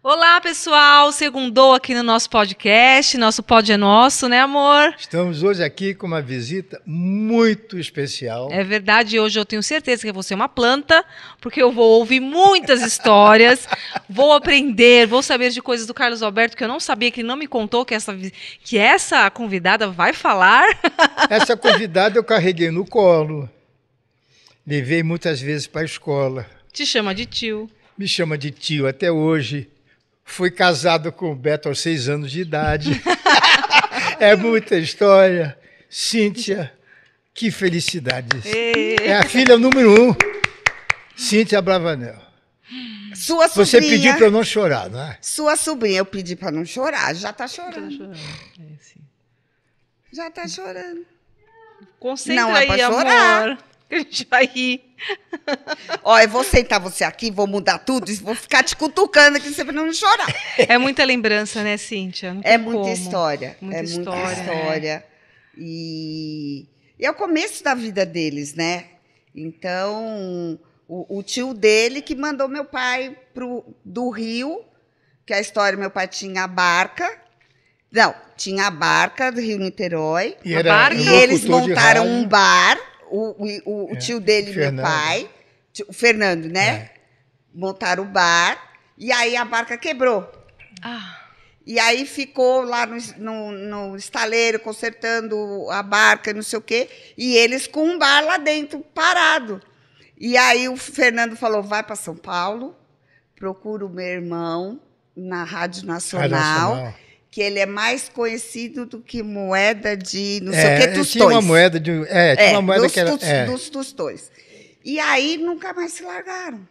Olá, pessoal! Segundou aqui no nosso podcast, nosso pod é nosso, né, amor? Estamos hoje aqui com uma visita muito especial. É verdade, hoje eu tenho certeza que você é uma planta, porque eu vou ouvir muitas histórias, vou aprender, vou saber de coisas do Carlos Alberto que eu não sabia, que ele não me contou que essa, que essa convidada vai falar. essa convidada eu carreguei no colo, levei muitas vezes para a escola. Te chama de tio. Me chama de tio até hoje Fui casado com o Beto aos seis anos de idade. é muita história. Cíntia, que felicidade. É a filha número um, Cíntia Bravanel. Sua sobrinha. Você pediu para eu não chorar, não é? Sua sobrinha, eu pedi para não chorar, já está tá chorando. Já está chorando. É, já tá chorando. Concentra não é aí, chorar. amor que a gente vai rir. Ó, eu vou sentar você aqui, vou mudar tudo e vou ficar te cutucando aqui sempre não chorar. É muita lembrança, né, Cíntia? É, é muita história. Muita é né? história, muita história. É. E... e é o começo da vida deles, né? Então, o, o tio dele que mandou meu pai pro, do Rio, que a história, meu pai tinha a barca, não, tinha a barca do Rio Niterói. E, era, e eles montaram um bar o, o, o é. tio dele, Fernando. meu pai, o Fernando, né? É. Montaram o bar e aí a barca quebrou. Ah. E aí ficou lá no, no, no, estaleiro consertando a barca, não sei o quê, e eles com um bar lá dentro, parado. E aí o Fernando falou: vai para São Paulo, procura o meu irmão na Rádio Nacional. Rádio Nacional que ele é mais conhecido do que moeda de não sei o é, que tostões. Tinha uma moeda de é, tinha é, uma moeda dos, que era dos, é. dos tostões. E aí nunca mais se largaram.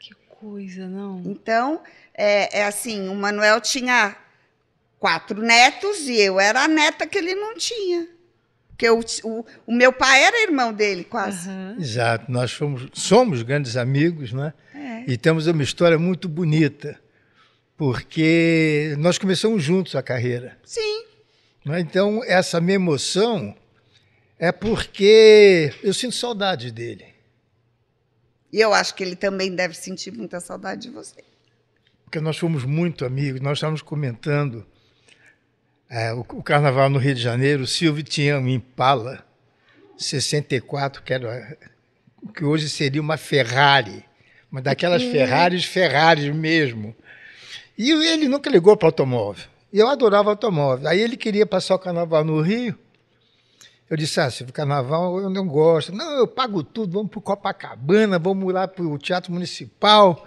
Que coisa, não? Então é, é assim, o Manuel tinha quatro netos e eu era a neta que ele não tinha. Porque o, o, o meu pai era irmão dele, quase. Uhum. Exato, nós fomos, somos grandes amigos, né? E temos uma história muito bonita porque nós começamos juntos a carreira. Sim. É? Então, essa minha emoção é porque eu sinto saudade dele. E eu acho que ele também deve sentir muita saudade de você. Porque nós fomos muito amigos, nós estávamos comentando é, o, o, carnaval no Rio de Janeiro, o Silvio tinha um Impala 64, que era que hoje seria uma Ferrari, uma daquelas Ferraris, Ferraris mesmo. E ele nunca ligou para automóvel. E eu adorava automóvel. Aí ele queria passar o carnaval no Rio. Eu disse, ah, o carnaval eu não gosto. Não, eu pago tudo, vamos para Copacabana, vamos lá para o Teatro Municipal.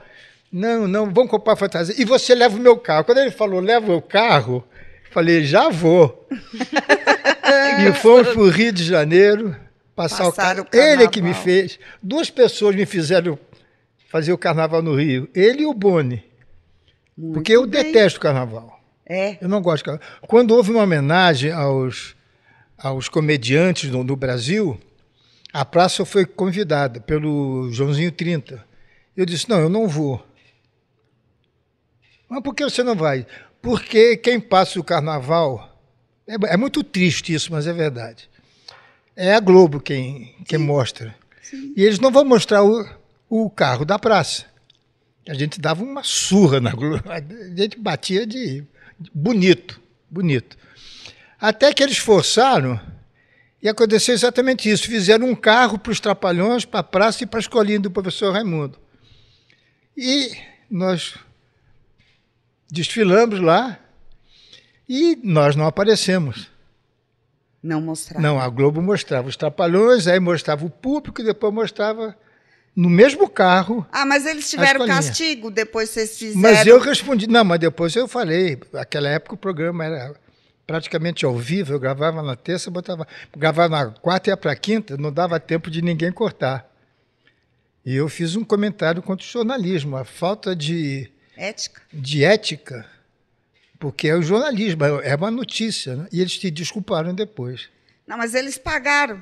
Não, não, vamos comprar fantasia. E você leva o meu carro. Quando ele falou, leva o carro, eu falei, já vou. e fomos para o Rio de Janeiro passar Passaram o carnaval. Ele é que me fez. Duas pessoas me fizeram fazer o carnaval no Rio, ele e o Boni. Muito Porque eu bem. detesto carnaval. É. Eu não gosto de carnaval. Quando houve uma homenagem aos, aos comediantes no, Brasil, a praça foi convidada pelo Joãozinho 30. Eu disse: não, eu não vou. Mas por que você não vai? Porque quem passa o carnaval. É, é muito triste isso, mas é verdade. É a Globo quem, quem mostra. Sim. E eles não vão mostrar o, o carro da praça. A gente dava uma surra na Globo. A gente batia de bonito, bonito. Até que eles forçaram e aconteceu exatamente isso. Fizeram um carro para os Trapalhões, para a praça e para a escolinha do professor Raimundo. E nós desfilamos lá e nós não aparecemos. Não mostrava? Não, a Globo mostrava os Trapalhões, aí mostrava o público e depois mostrava no mesmo carro. Ah, mas eles tiveram castigo depois vocês fizeram. Mas eu respondi, não, mas depois eu falei, naquela época o programa era praticamente ao vivo, eu gravava na terça, botava, gravava na quarta e ia para quinta, não dava tempo de ninguém cortar. E eu fiz um comentário contra o jornalismo, a falta de ética, de ética porque é o jornalismo, é uma notícia, né? e eles te desculparam depois. Não, mas eles pagaram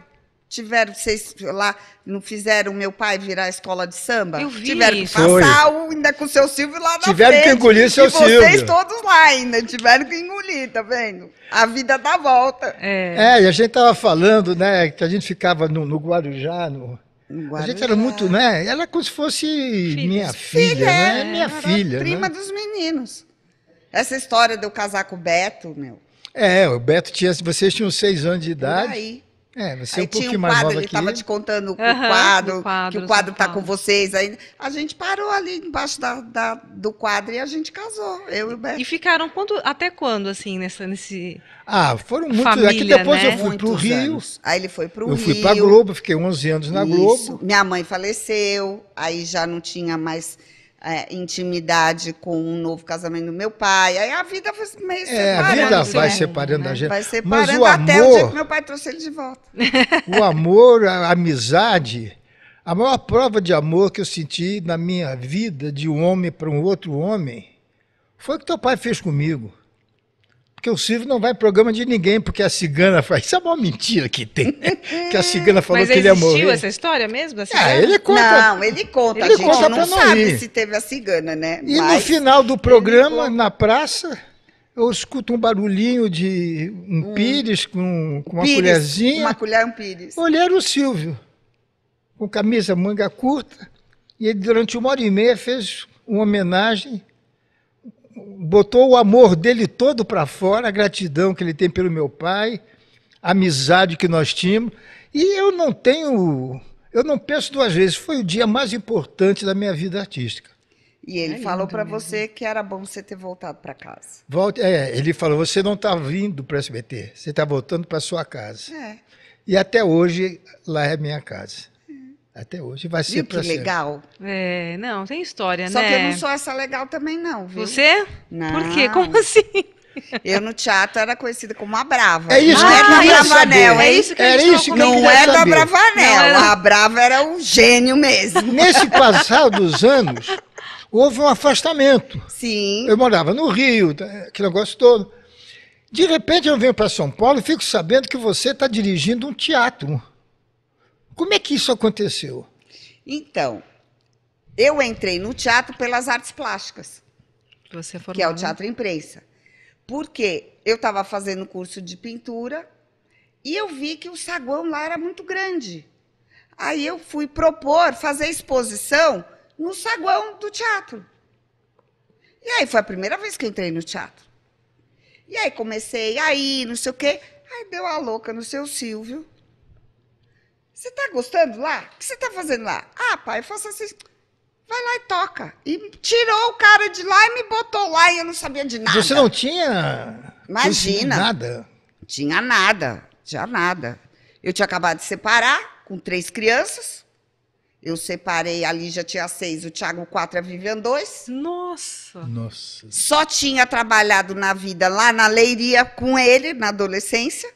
tiveram vocês lá não fizeram meu pai virar escola de samba eu vi tiveram que passar o, ainda com o seu Silvio lá na tiveram frente, que engolir seu e Silvio vocês todos lá ainda tiveram que engolir tá vendo a vida dá volta é, é e a gente tava falando né que a gente ficava no, no Guarujá no Guarujá. A gente era muito, né? Ela como se fosse Filhos. minha filha, filha né? É, minha filha. Né? Prima né? dos meninos. Essa história de eu casar com o Beto, meu. É, o Beto tinha. Vocês tinham seis anos de idade. Por aí. É, você aí um tinha um quadro, ele estava te contando uhum, o, quadro, quadro, que o quadro está com vocês. Aí a gente parou ali embaixo da, da, do quadro e a gente casou, eu e o Beto. E ficaram quanto, até quando, assim, nessa, nesse. Ah, foram é né? muitos. aqui depois né? eu fui para o Rio. Anos. Aí ele foi para o Rio. Eu fui para a Globo, fiquei 11 anos na Isso. Globo. Minha mãe faleceu, aí já não tinha mais é, intimidade com um novo casamento do meu pai. Aí a vida foi meio é, A vida né? vai separando né? a gente. Vai separando Mas o até amor, o é dia que meu pai trouxe ele de volta. O amor, a amizade, a maior prova de amor que eu senti na minha vida, de um homem para um outro homem, foi o que teu pai fez comigo. Porque o Silvio não vai em programa de ninguém, porque a cigana faz. Isso é uma mentira que tem, né? Que a cigana falou que ele ia morrer. existiu essa história mesmo? Ah, ele conta. Não, ele conta. Ele a gente conta não sabe se teve a cigana, né? E Mas no final do programa, na praça, eu escuto um barulhinho de um, hum. pires com, com uma pires, colherzinha. Uma colher um pires. Olhei era o Silvio, com camisa manga curta, e ele durante uma hora e meia fez uma homenagem botou o amor dele todo para fora, a gratidão que ele tem pelo meu pai, a amizade que nós tínhamos. E eu não tenho, eu não penso duas vezes, foi o dia mais importante da minha vida artística. E ele é falou né, para você que era bom você ter voltado para casa. Volte, é, ele falou: você não está vindo para o SBT, você está voltando para sua casa. É. E até hoje lá é minha casa. Até hoje vai ser. Viu ser. legal? É, não, tem história, Só né? Só que eu né? não sou essa legal também, não, viu? Você? Não. Por quê? Como assim? Eu no teatro era conhecida como a Brava. É isso, não é da Bravanel, é, é isso que era isso que Não é da é Bravanel, a Brava era um gênio mesmo. Nesse passar dos anos, houve um afastamento. Sim. Eu morava no Rio, tá, aquele negócio todo. De repente eu venho para São Paulo e fico sabendo que você está dirigindo um teatro. Como é que isso aconteceu? Então, eu entrei no teatro pelas artes plásticas. Você é Que é o teatro imprensa. Porque eu estava fazendo curso de pintura e eu vi que o saguão lá era muito grande. Aí eu fui propor fazer exposição no saguão do teatro. E aí foi a primeira vez que eu entrei no teatro. E aí comecei aí, não sei o quê. Aí deu a louca no seu Silvio, você está gostando lá? O que você está fazendo lá? Ah, pai, eu faço assim. Vai lá e toca. E tirou o cara de lá e me botou lá e eu não sabia de nada. Você não tinha. Imagina. Nada. Tinha nada. Tinha nada. Eu tinha acabado de separar com três crianças. Eu separei, ali já tinha seis, o Thiago quatro, a Vivian dois. Nossa! Nossa! Só tinha trabalhado na vida lá na Leiria com ele, na adolescência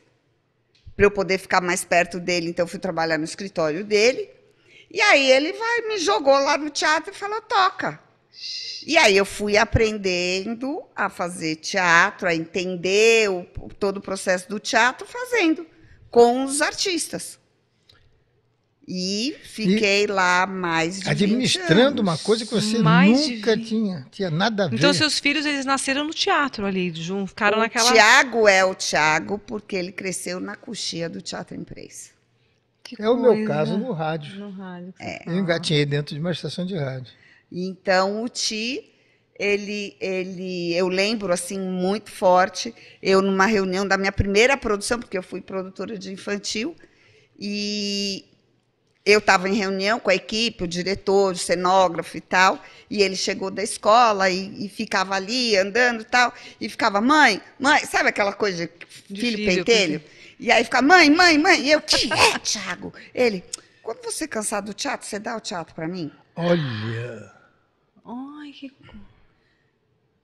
para eu poder ficar mais perto dele, então eu fui trabalhar no escritório dele. E aí ele vai me jogou lá no teatro e falou: "Toca". E aí eu fui aprendendo a fazer teatro, a entender o, todo o processo do teatro fazendo com os artistas. E fiquei e lá mais de Administrando uma coisa que você mais nunca tinha, tinha nada a então, ver. Então, seus filhos, eles nasceram no teatro ali, junto, ficaram o naquela... Tiago é o Tiago porque ele cresceu na coxia do Teatro Imprensa. Que é coisa. o meu caso no rádio. No rádio. É. Eu engatinhei dentro de uma estação de rádio. Então, o Ti, ele, ele, eu lembro, assim, muito forte, eu numa reunião da minha primeira produção, porque eu fui produtora de infantil, e eu estava em reunião com a equipe, o diretor, o cenógrafo e tal, e ele chegou da escola e, e ficava ali andando e tal, e ficava, mãe, mãe, sabe aquela coisa de filho, pentelho? E aí ficava, mãe, mãe, mãe, e eu, que é, Tiago? Ele, quando você cansar do teatro, você dá o teatro para mim? Olha! Ai, que.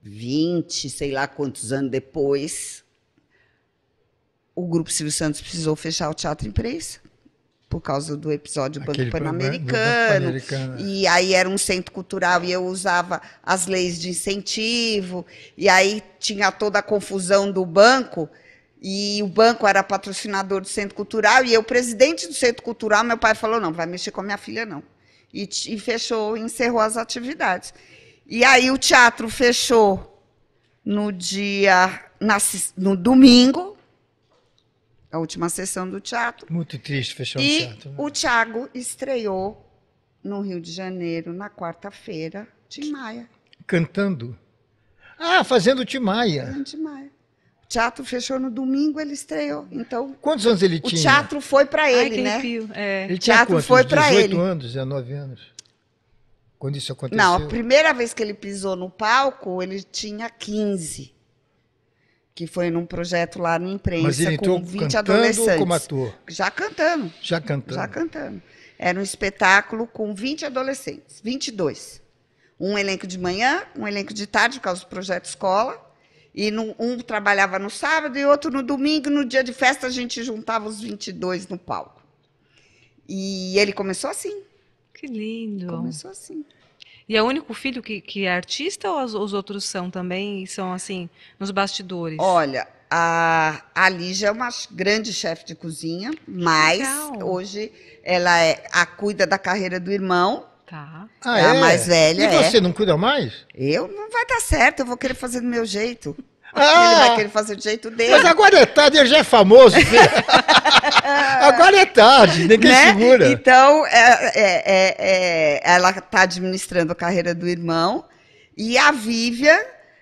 20, sei lá quantos anos depois, o Grupo Silvio Santos precisou fechar o Teatro Imprensa, por causa do episódio né? Banco Pan-Americano. Pan é. e aí era um centro cultural e eu usava as leis de incentivo, e aí tinha toda a confusão do banco. E o banco era patrocinador do Centro Cultural e eu, presidente do Centro Cultural, meu pai falou: não, vai mexer com a minha filha, não. E, e fechou, encerrou as atividades. E aí o teatro fechou no dia, na, no domingo, a última sessão do teatro. Muito triste fechar o teatro. E né? O Thiago estreou no Rio de Janeiro na quarta-feira, Tim Maia. Cantando? Ah, fazendo Tim Maia. Fazendo Tim Maia. O teatro fechou no domingo, ele estreou. Então, Quantos anos ele tinha? O teatro foi para ele, Ai, né? Arrepio. É. Ele tinha teatro quantos? foi para ele. 18 anos, 19 anos. Quando isso aconteceu? Não, a primeira vez que ele pisou no palco, ele tinha 15 que foi num projeto lá na imprensa Mas ele com 20 então, cantando adolescentes. Como ator? Já cantando. Já cantando. Já cantando. Era um espetáculo com 20 adolescentes, 22. Um elenco de manhã, um elenco de tarde, por causa do projeto escola. E no, um trabalhava no sábado e outro no domingo. No dia de festa, a gente juntava os 22 no palco. E ele começou assim. Que lindo. Começou assim. E é o único filho que, que é artista ou os, os outros são também e são assim, nos bastidores? Olha, a, a Lígia é uma grande chefe de cozinha, mas Legal. hoje ela é, a cuida da carreira do irmão. Tá. Ah, é, é a mais velha. E você é. não cuida mais? Eu? Não vai dar certo, eu vou querer fazer do meu jeito. Ah, ele vai ah! querer fazer do jeito dele. Mas agora é tarde, ele já é famoso. agora é tarde, ninguém né? segura. Então, é, é, é, é ela está administrando a carreira do irmão e a Vivian,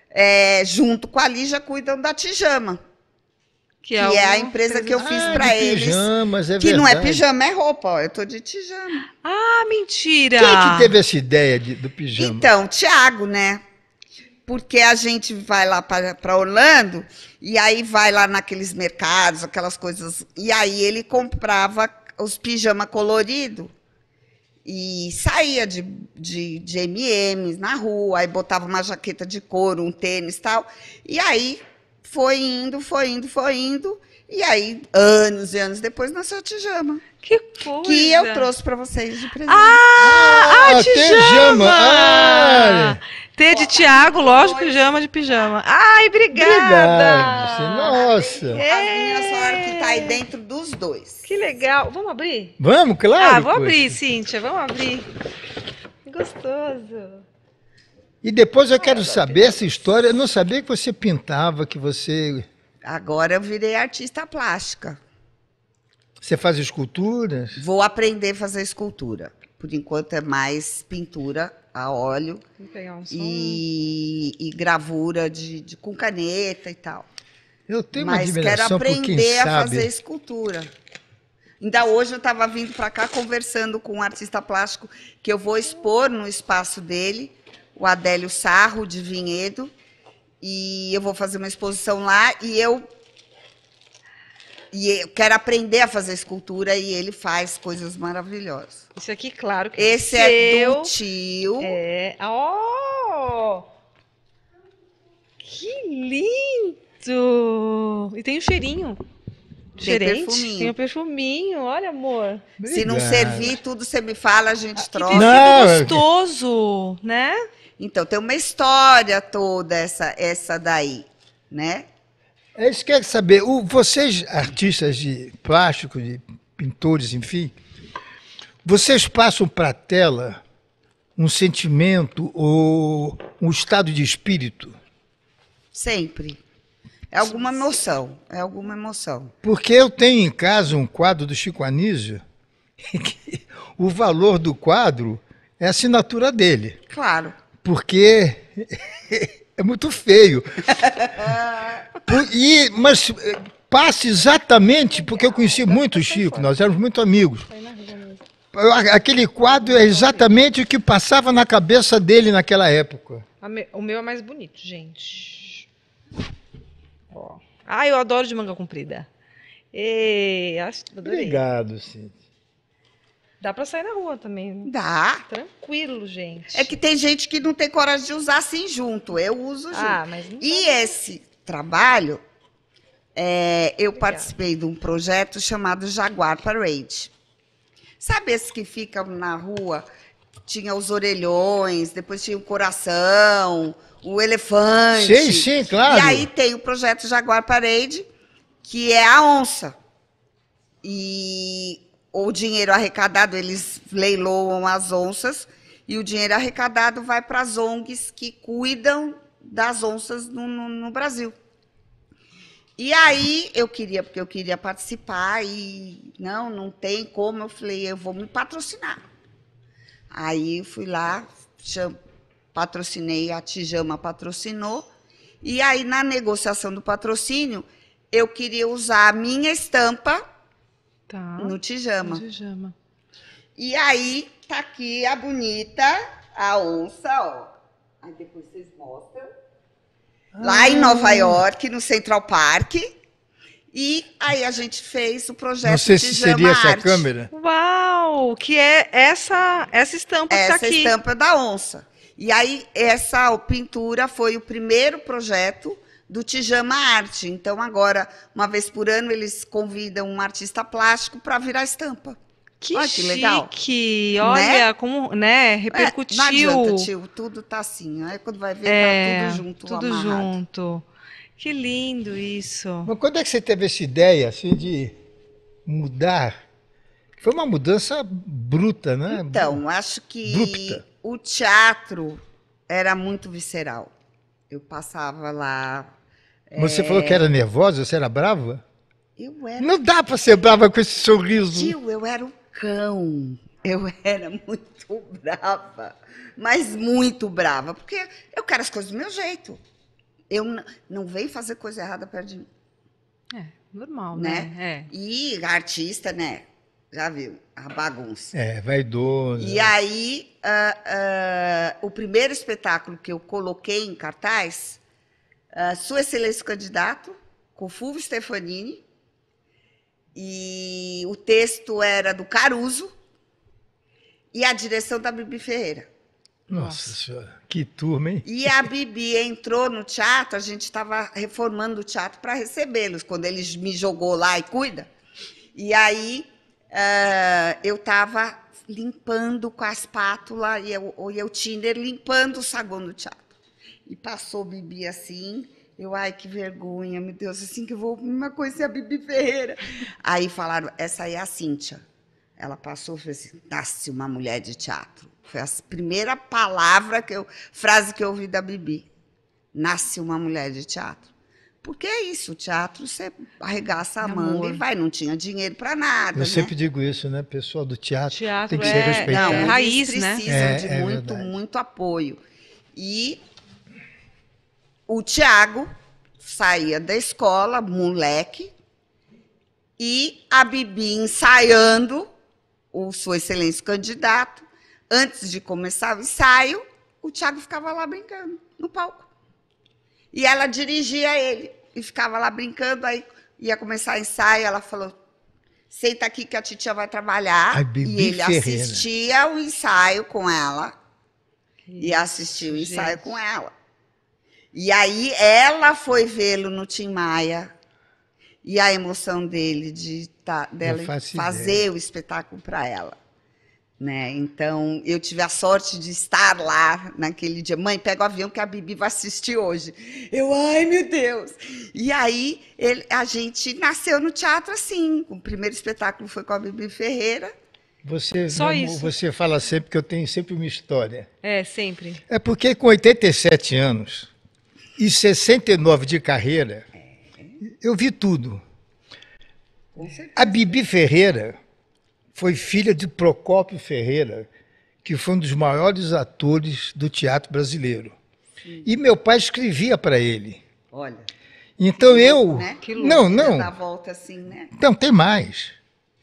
é, junto com a Lígia, cuidam da Tijama. Que, que é, é, a empresa que eu fiz ah, para eles. Pijamas, é que verdade. não é pijama, é roupa. Ó, eu tô de tijama. Ah, mentira! Quem é que teve essa ideia de, do pijama? Então, Tiago, né? porque a gente vai lá para Orlando e aí vai lá naqueles mercados, aquelas coisas. E aí ele comprava os pijama colorido e saía de, de, de MMs na rua, aí botava uma jaqueta de couro, um tênis tal. E aí foi indo, foi indo, foi indo. E aí, anos e anos depois, nasceu a tijama. Que coisa! Que eu trouxe para vocês de presente. Ah, ah a tijama! tijama. Ah. T de Tiago, lógico, pijama de pijama. Ai, obrigada! obrigada nossa! As minhas falaram que tá aí dentro dos dois. Que legal. Vamos abrir? Vamos, claro! Ah, vou pois. abrir, Cíntia, vamos abrir. Que gostoso! E depois eu quero saber essa história. Eu não sabia que você pintava, que você. Agora eu virei artista plástica. Você faz esculturas? Vou aprender a fazer escultura. Por enquanto é mais pintura a óleo e, né? e, gravura de, de, com caneta e tal. Eu tenho Mas uma quero aprender a fazer escultura. Ainda hoje eu estava vindo para cá conversando com um artista plástico que eu vou expor no espaço dele, o Adélio Sarro, de Vinhedo. E eu vou fazer uma exposição lá e eu e eu quero aprender a fazer escultura e ele faz coisas maravilhosas. Isso aqui, claro que Esse é do tio. É. Oh! Que lindo! E tem o um cheirinho. Diferente. Tem um perfuminho, olha, amor. Se não servir, tudo você me fala, a gente ah, troca. É que não, gostoso, né? Então, tem uma história toda essa, essa daí, né? É isso que quer saber. O, vocês, artistas de plástico, de pintores, enfim, vocês passam para a tela um sentimento ou um estado de espírito? Sempre. É alguma emoção. É alguma emoção. Porque eu tenho em casa um quadro do Chico Anísio. Que o valor do quadro é a assinatura dele. Claro. Porque É muito feio. E, mas eh, passa exatamente, porque eu conheci muito o Chico, nós éramos muito amigos. Aquele quadro é exatamente o que passava na cabeça dele naquela época. O meu é mais bonito, gente. Ó. Ah, eu adoro de manga comprida. E... Obrigado, Cíntia. Dá para sair na rua também. Dá. Tranquilo, gente. É que tem gente que não tem coragem de usar assim junto. Eu uso ah, junto. Ah, mas e esse trabalho, é, eu participei de um projeto chamado Jaguar Parade. Sabe esse que fica na rua? Tinha os orelhões, depois tinha o coração, o elefante. Sim, sim, claro. E aí tem o projeto Jaguar Parade, que é a onça. E o dinheiro arrecadado, eles leiloam as onças, e o dinheiro arrecadado vai para as ONGs que cuidam das onças no, no, no, Brasil. E aí eu queria, porque eu queria participar, e não, não tem como, eu falei, eu vou me patrocinar. Aí fui lá, patrocinei, a Tijama patrocinou, e aí na negociação do patrocínio, eu queria usar a minha estampa Tá. No Tijama. No Tijama. E aí, tá aqui a bonita, a onça, ó. Aí depois vocês mostram. Lá em ah. Nova York, no Central Park. E aí a gente fez o projeto Não sei se seria essa câmera. Uau! Que é essa, essa estampa essa que tá aqui. Essa estampa é da onça. E aí, essa pintura foi o primeiro projeto do Tijama Arte. Então, agora, uma vez por ano, eles convidam um artista plástico para virar estampa. Que, olha, que legal. chique! Né? Olha né? como, né, repercutiu. É, não adianta, tio, tudo tá assim, né? Quando vai ver, tá é, tá tudo junto, Tudo amarrado. junto. Que lindo isso. Mas quando é que você teve essa ideia, assim, de mudar? Foi uma mudança bruta, né? Então, acho que Brupta. o teatro era muito visceral. Eu passava lá você é... falou que era nervosa, você era brava? Eu era. Não dá para ser brava com esse sorriso. Tio, eu era um cão. Eu era muito brava, mas muito brava, porque eu quero as coisas do meu jeito. Eu não, venho fazer coisa errada perto de mim. É, normal, né? né? É. E artista, né? Já viu, a bagunça. É, vaidoso. E né? aí, uh, uh, o primeiro espetáculo que eu coloquei em cartaz sua Excelência o Candidato, com Fulvio Stefanini, e o texto era do Caruso, e a direção da Bibi Ferreira. Nossa, Nossa Senhora, que turma, hein? E a Bibi entrou no teatro, a gente estava reformando o teatro para recebê-los, quando eles me jogou lá e cuida. E aí uh, eu estava limpando com a espátula e eu, e limpando o saguão do teatro e passou o Bibi assim. Eu, ai, que vergonha, meu Deus, assim que eu vou uma conhecer é a Bibi Ferreira. Aí falaram, essa aí é a Cíntia. Ela passou e falou assim, nasce uma mulher de teatro. Foi a primeira palavra, que eu, frase que eu ouvi da Bibi. Nasce uma mulher de teatro. Porque é isso, o teatro você arregaça a manga e vai, não tinha dinheiro para nada. Eu né? sempre digo isso, né? Pessoal do teatro, teatro tem que é, ser respeitado. Não, a raiz, né? precisam né? de é, muito, muito apoio. E o Tiago saía da escola, moleque, e a Bibi ensaiando o Sua Excelência candidato. Antes de começar o ensaio, o Tiago ficava lá brincando, no palco. E ela dirigia ele e ficava lá brincando, aí ia começar o ensaio, ela falou, senta aqui que a titia vai trabalhar. e ele Ferreira. assistia o ensaio com ela. E assistia o ensaio Gente. com ela. E aí ela foi vê-lo no Tim Maia. E a emoção dele de tá, dela fazer ideia. o espetáculo para ela. Né? Então, eu tive a sorte de estar lá naquele dia. Mãe, pega o avião que a Bibi vai assistir hoje. Eu, ai meu Deus! E aí, ele, a gente nasceu no teatro assim. O primeiro espetáculo foi com a Bibi Ferreira. Você, Só isso. você fala sempre que eu tenho sempre uma história. É, sempre. É porque com 87 anos, e 69 de carreira, eu vi tudo. A Bibi Ferreira foi filha de Procópio Ferreira, que foi um dos maiores atores do teatro brasileiro. Sim. E meu pai escrevia para ele. Olha. Então que eu. Louco, né? Que louco não, não. Dar volta assim, né? Não, tem mais.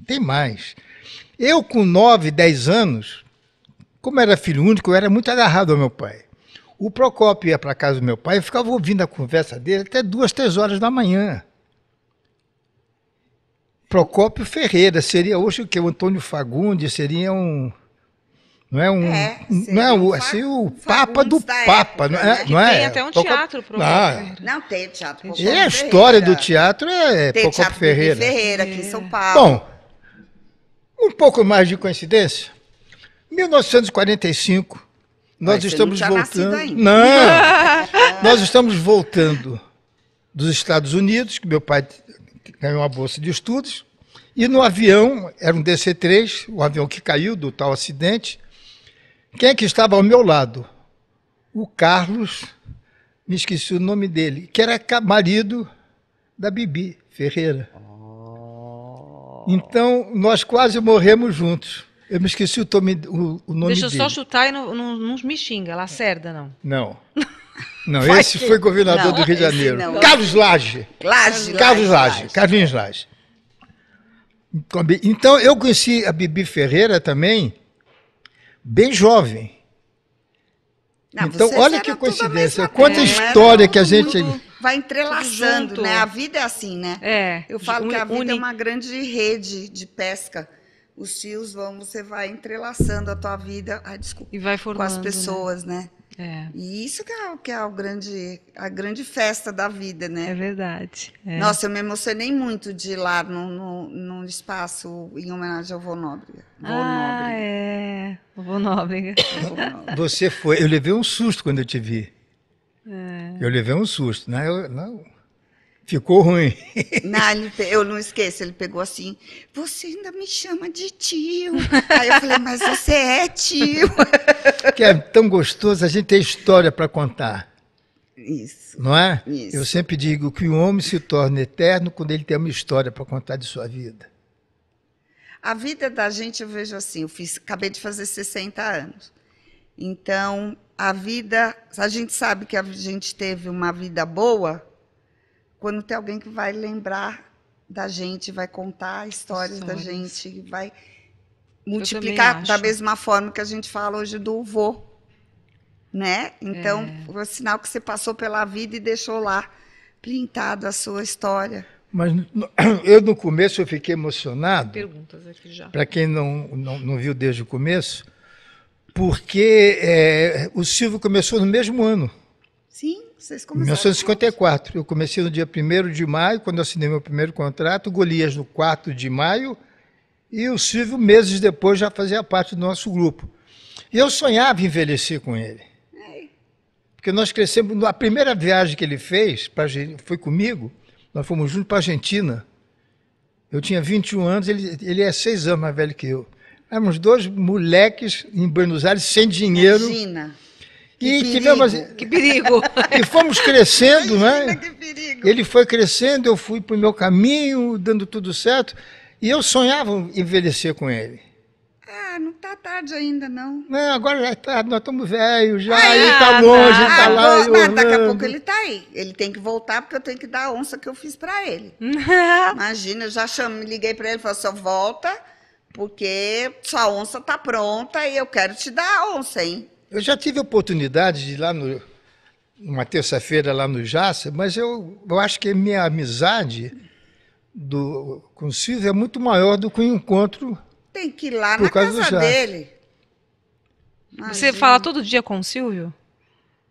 Tem mais. Eu, com 9, 10 anos, como era filho único, eu era muito agarrado ao meu pai. O Procópio ia para casa do meu pai, eu ficava ouvindo a conversa dele até duas, três horas da manhã. Procópio Ferreira seria hoje o que o Antônio Fagundes seria um não é um é, não é assim, o Papa do Papa, época, não né? é? Não é? Tem até um teatro pro não. Ah. não tem teatro. Procópio e a história do teatro é tem Procópio teatro Ferreira. Ferreira aqui em São é. Paulo. Bom, um pouco mais de coincidência. 1945 nós Mas estamos não voltando. Não! nós estamos voltando dos Estados Unidos, que meu pai ganhou uma bolsa de estudos, e no avião, era um DC-3, o avião que caiu do tal acidente. Quem é que estava ao meu lado? O Carlos, me esqueci o nome dele, que era marido da Bibi Ferreira. Oh. Então, nós quase morremos juntos. Eu me esqueci o, tome, o, o nome Deixa eu dele. só chutar e não, não, não me xinga. Lacerda, não. Não. Não, Vai esse foi governador não, do Rio de Janeiro. Carlos Lage. Lage. Carlos Lage. Carlinhos Lage. Então, eu conheci a Bibi Ferreira também, bem jovem. Não, então, olha que coincidência. Quanta história né? que a gente. Vai entrelaçando, né? A vida é assim, né? É. Eu falo um, que a vida une... é uma grande rede de pesca os tios vão, você vai entrelaçando a tua vida, ai, desculpa, e vai formando, com as né? pessoas, né? né? É. E isso que é, que é o grande, a grande festa da vida, né? É verdade. É. Nossa, eu me emocionei muito de ir lá num, no espaço em homenagem ao Vô Nóbrega. Vô ah, é. O Vô Nóbrega. Você foi. Eu levei um susto quando eu te vi. É. Eu levei um susto. Não, né? eu, não Ficou ruim. Não, eu não esqueço, ele pegou assim, você ainda me chama de tio. Aí eu falei, mas você é tio. Que é tão gostoso, a gente tem história para contar. Isso. Não é? Isso. Eu sempre digo que o homem se torna eterno quando ele tem uma história para contar de sua vida. A vida da gente, eu vejo assim, eu fiz, acabei de fazer 60 anos. Então, a vida, a gente sabe que a gente teve uma vida boa, quando tem alguém que vai lembrar da gente, vai contar histórias, da gente, vai multiplicar da mesma forma que a gente fala hoje do vô, né? Então, é. o sinal que você passou pela vida e deixou lá printado a sua história. Mas no, eu no começo eu fiquei emocionado. Perguntas aqui já. Para quem não, não, não, viu desde o começo, porque é, o Silvio começou no mesmo ano. Sim vocês começaram? 1954. Eu comecei no dia 1 de maio, quando assinei meu primeiro contrato, Golias no 4 de maio, e o Silvio, meses depois, já fazia parte do nosso grupo. E eu sonhava envelhecer com ele. Porque nós crescemos. A primeira viagem que ele fez pra, foi comigo, nós fomos juntos para a Argentina. Eu tinha 21 anos, ele, ele é seis anos mais velho que eu. Éramos dois moleques em Buenos Aires, sem dinheiro. Imagina que, perigo, tivemos, que perigo! E fomos crescendo, Imagina, né? Que perigo. Ele foi crescendo, eu fui para o meu caminho, dando tudo certo. E eu sonhava envelhecer com ele. Ah, não está tarde ainda, não. Não, né, agora já é tá, tarde, nós estamos velhos já, tá tá ah, ele está longe, está lá. Mas daqui a pouco ele está aí. Ele tem que voltar porque eu tenho que dar a onça que eu fiz para ele. Imagina, eu já chamo, liguei para ele e falei assim, volta, porque sua onça está pronta e eu quero te dar a onça, hein? Eu já tive oportunidade de ir lá no, uma terça-feira lá no Jaça, mas eu, eu acho que a minha amizade do, com o Silvio é muito maior do que o um encontro. Tem que ir lá na casa dele. Imagina. Você fala todo dia com o Silvio?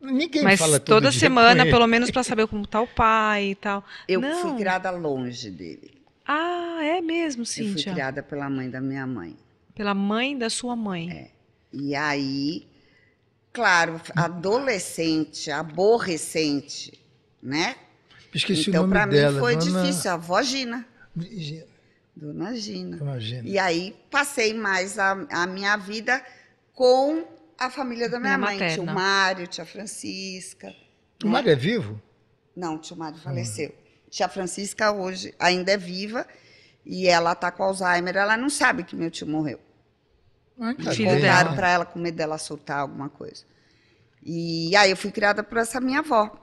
Ninguém Mas fala todo toda dia semana, pelo menos para saber como está o pai e tal. Eu Não. fui criada longe dele. Ah, é mesmo, Cíntia? Eu fui criada pela mãe da minha mãe. Pela mãe da sua mãe? É. E aí, Claro, adolescente, aborrecente, né? Esqueci então, o nome dela. Então, para mim foi dona... difícil. A avó Gina. Gina. Dona Gina. Dona Gina. E aí passei mais a, a minha vida com a família da minha, minha mãe. Materna. Tio Mário, tia Francisca. O Mário né? é vivo? Não, tio Mário ah. faleceu. Ah. Tia Francisca hoje ainda é viva e ela está com Alzheimer. Ela não sabe que meu tio morreu. Ai, Contaram para ela com medo dela soltar alguma coisa. E aí eu fui criada por essa minha avó.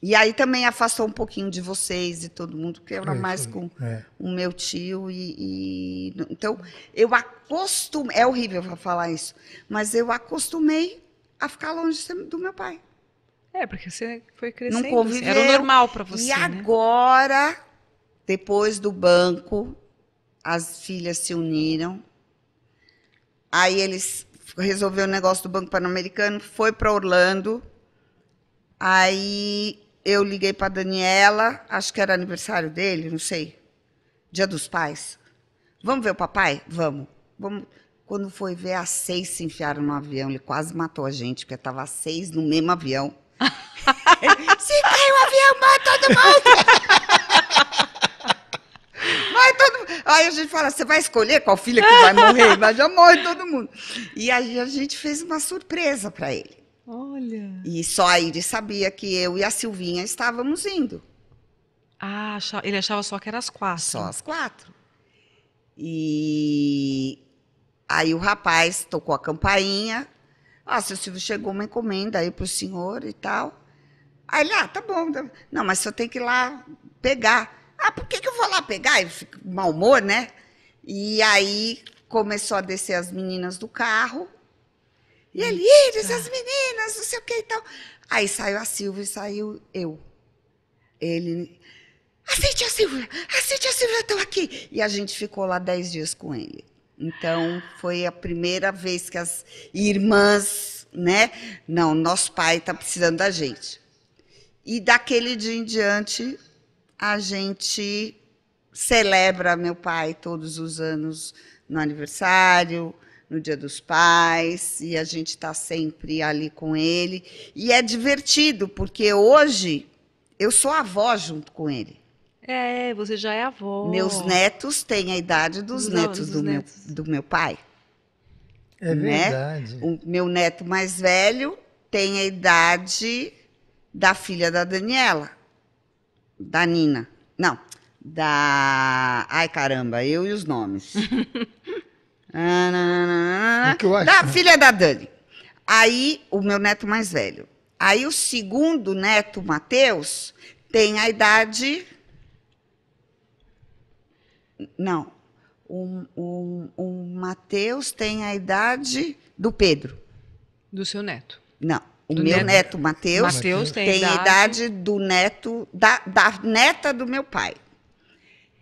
E aí também afastou um pouquinho de vocês, e todo mundo, porque eu era é, mais com é. o meu tio. E, e, Então, eu acostumei. É horrível falar isso, mas eu acostumei a ficar longe do meu pai. É, porque você foi crescendo. Não assim, conviveu. Era o normal para você. E né? agora, né? depois do banco, as filhas se uniram Aí eles resolveu o negócio do Banco Pan-Americano, foi para Orlando. Aí eu liguei para Daniela, acho que era aniversário dele, não sei. Dia dos Pais. Vamos ver o papai? Vamos. Vamos. Quando foi ver, as seis se enfiaram no avião. Ele quase matou a gente, porque estava seis no mesmo avião. se cai o um avião, mata todo mundo! morre todo mundo. Aí a gente fala, você vai escolher qual filha que vai morrer, mas já morre todo mundo. E aí a gente fez uma surpresa para ele. Olha. E só a Iris sabia que eu e a Silvinha estávamos indo. Ah, ele achava só que era as quatro. Só as quatro. E aí o rapaz tocou a campainha. Ah, seu Silvio, chegou uma encomenda aí para o senhor e tal. Aí ele, ah, tá, tá bom. Não, mas o senhor tem que ir lá pegar. Ah, por que, que eu vou lá pegar? Eu fico mau humor, né? E aí começou a descer as meninas do carro. E ele, eles, as meninas, não sei o que e tal. Aí saiu a Silvia e saiu eu. Ele. A a Silvia, a a Silvia estou aqui. E a gente ficou lá dez dias com ele. Então, foi a primeira vez que as irmãs, né? Não, nosso pai está precisando da gente. E daquele dia em diante, a gente celebra meu pai todos os anos no aniversário, no Dia dos Pais, e a gente está sempre ali com ele. E é divertido, porque hoje eu sou avó junto com ele. É, você já é avó. Meus netos têm a idade dos, Não, netos, dos do, netos. Meu, do meu pai. É né? verdade. O meu neto mais velho tem a idade da filha da Daniela da Nina. Não, da. Ai, caramba, eu e os nomes. ah, da filha da Dani. Aí, o meu neto mais velho. Aí, o segundo neto, Matheus, tem a idade. Não. O, o, o Matheus tem a idade do Pedro. Do seu neto? Não. O do meu neto, neto Matheus, tem, a idade do neto, da, da neta do meu pai.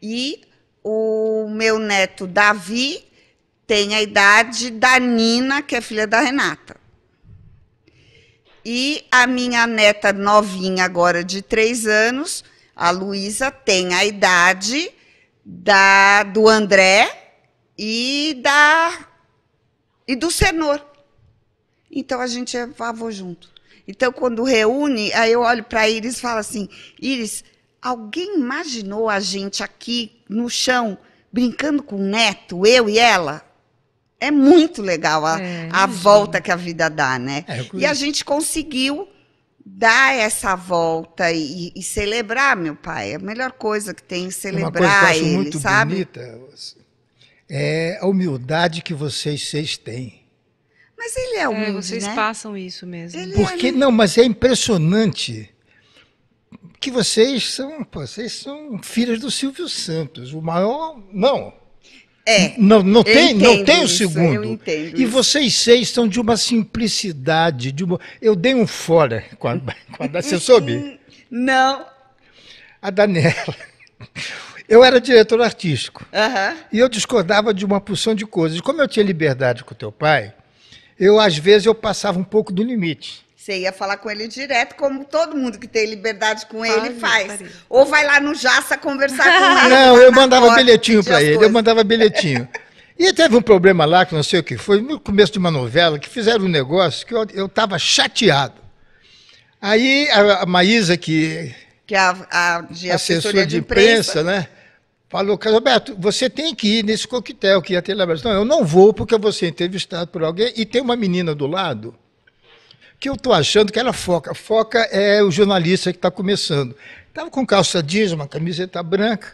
E o meu neto Davi tem a idade da Nina, que é filha da Renata. E a minha neta novinha, agora de três anos, a Luísa, tem a idade da, do André e da e do Senor. Então a gente é avô junto. Então quando reúne, aí eu olho para Iris e falo assim: Iris, alguém imaginou a gente aqui no chão brincando com o neto, eu e ela? É muito legal a, é, a volta que a vida dá, né? É, e a gente conseguiu dar essa volta e, e, celebrar meu pai. A melhor coisa que tem celebrar Uma coisa que eu acho ele, muito sabe? Bonita é a humildade que vocês seis têm. Mas ele é, é humilde, é, vocês né? passam isso mesmo. Ele Porque, é... não, mas é impressionante que vocês são, vocês são filhas do Silvio Santos, o maior, não. É. Não, não tem, não tem isso, o segundo. e isso. vocês seis são de uma simplicidade, de uma. Eu dei um fora com a, você soube? Não. A Daniela. Eu era diretor artístico. E eu discordava de uma porção de coisas. Como eu tinha liberdade com teu pai, eu às vezes eu passava um pouco do limite. Você ia falar com ele direto, como todo mundo que tem liberdade com ele Ai, faz. Ou vai lá no Jaça conversar com ele. Não, eu mandava porta, bilhetinho para ele, eu mandava bilhetinho. E teve um problema lá, que não sei o que foi, no começo de uma novela, que fizeram um negócio que eu estava chateado. Aí a, a Maísa, que. Que é a, a de assessora de imprensa, imprensa né? falou, Carlos Alberto, você tem que ir nesse coquetel que ia ter lá. Não, eu não vou porque eu vou ser entrevistado por alguém e tem uma menina do lado que eu estou achando que ela foca. Foca é o jornalista que está começando. Estava com calça jeans, uma camiseta branca,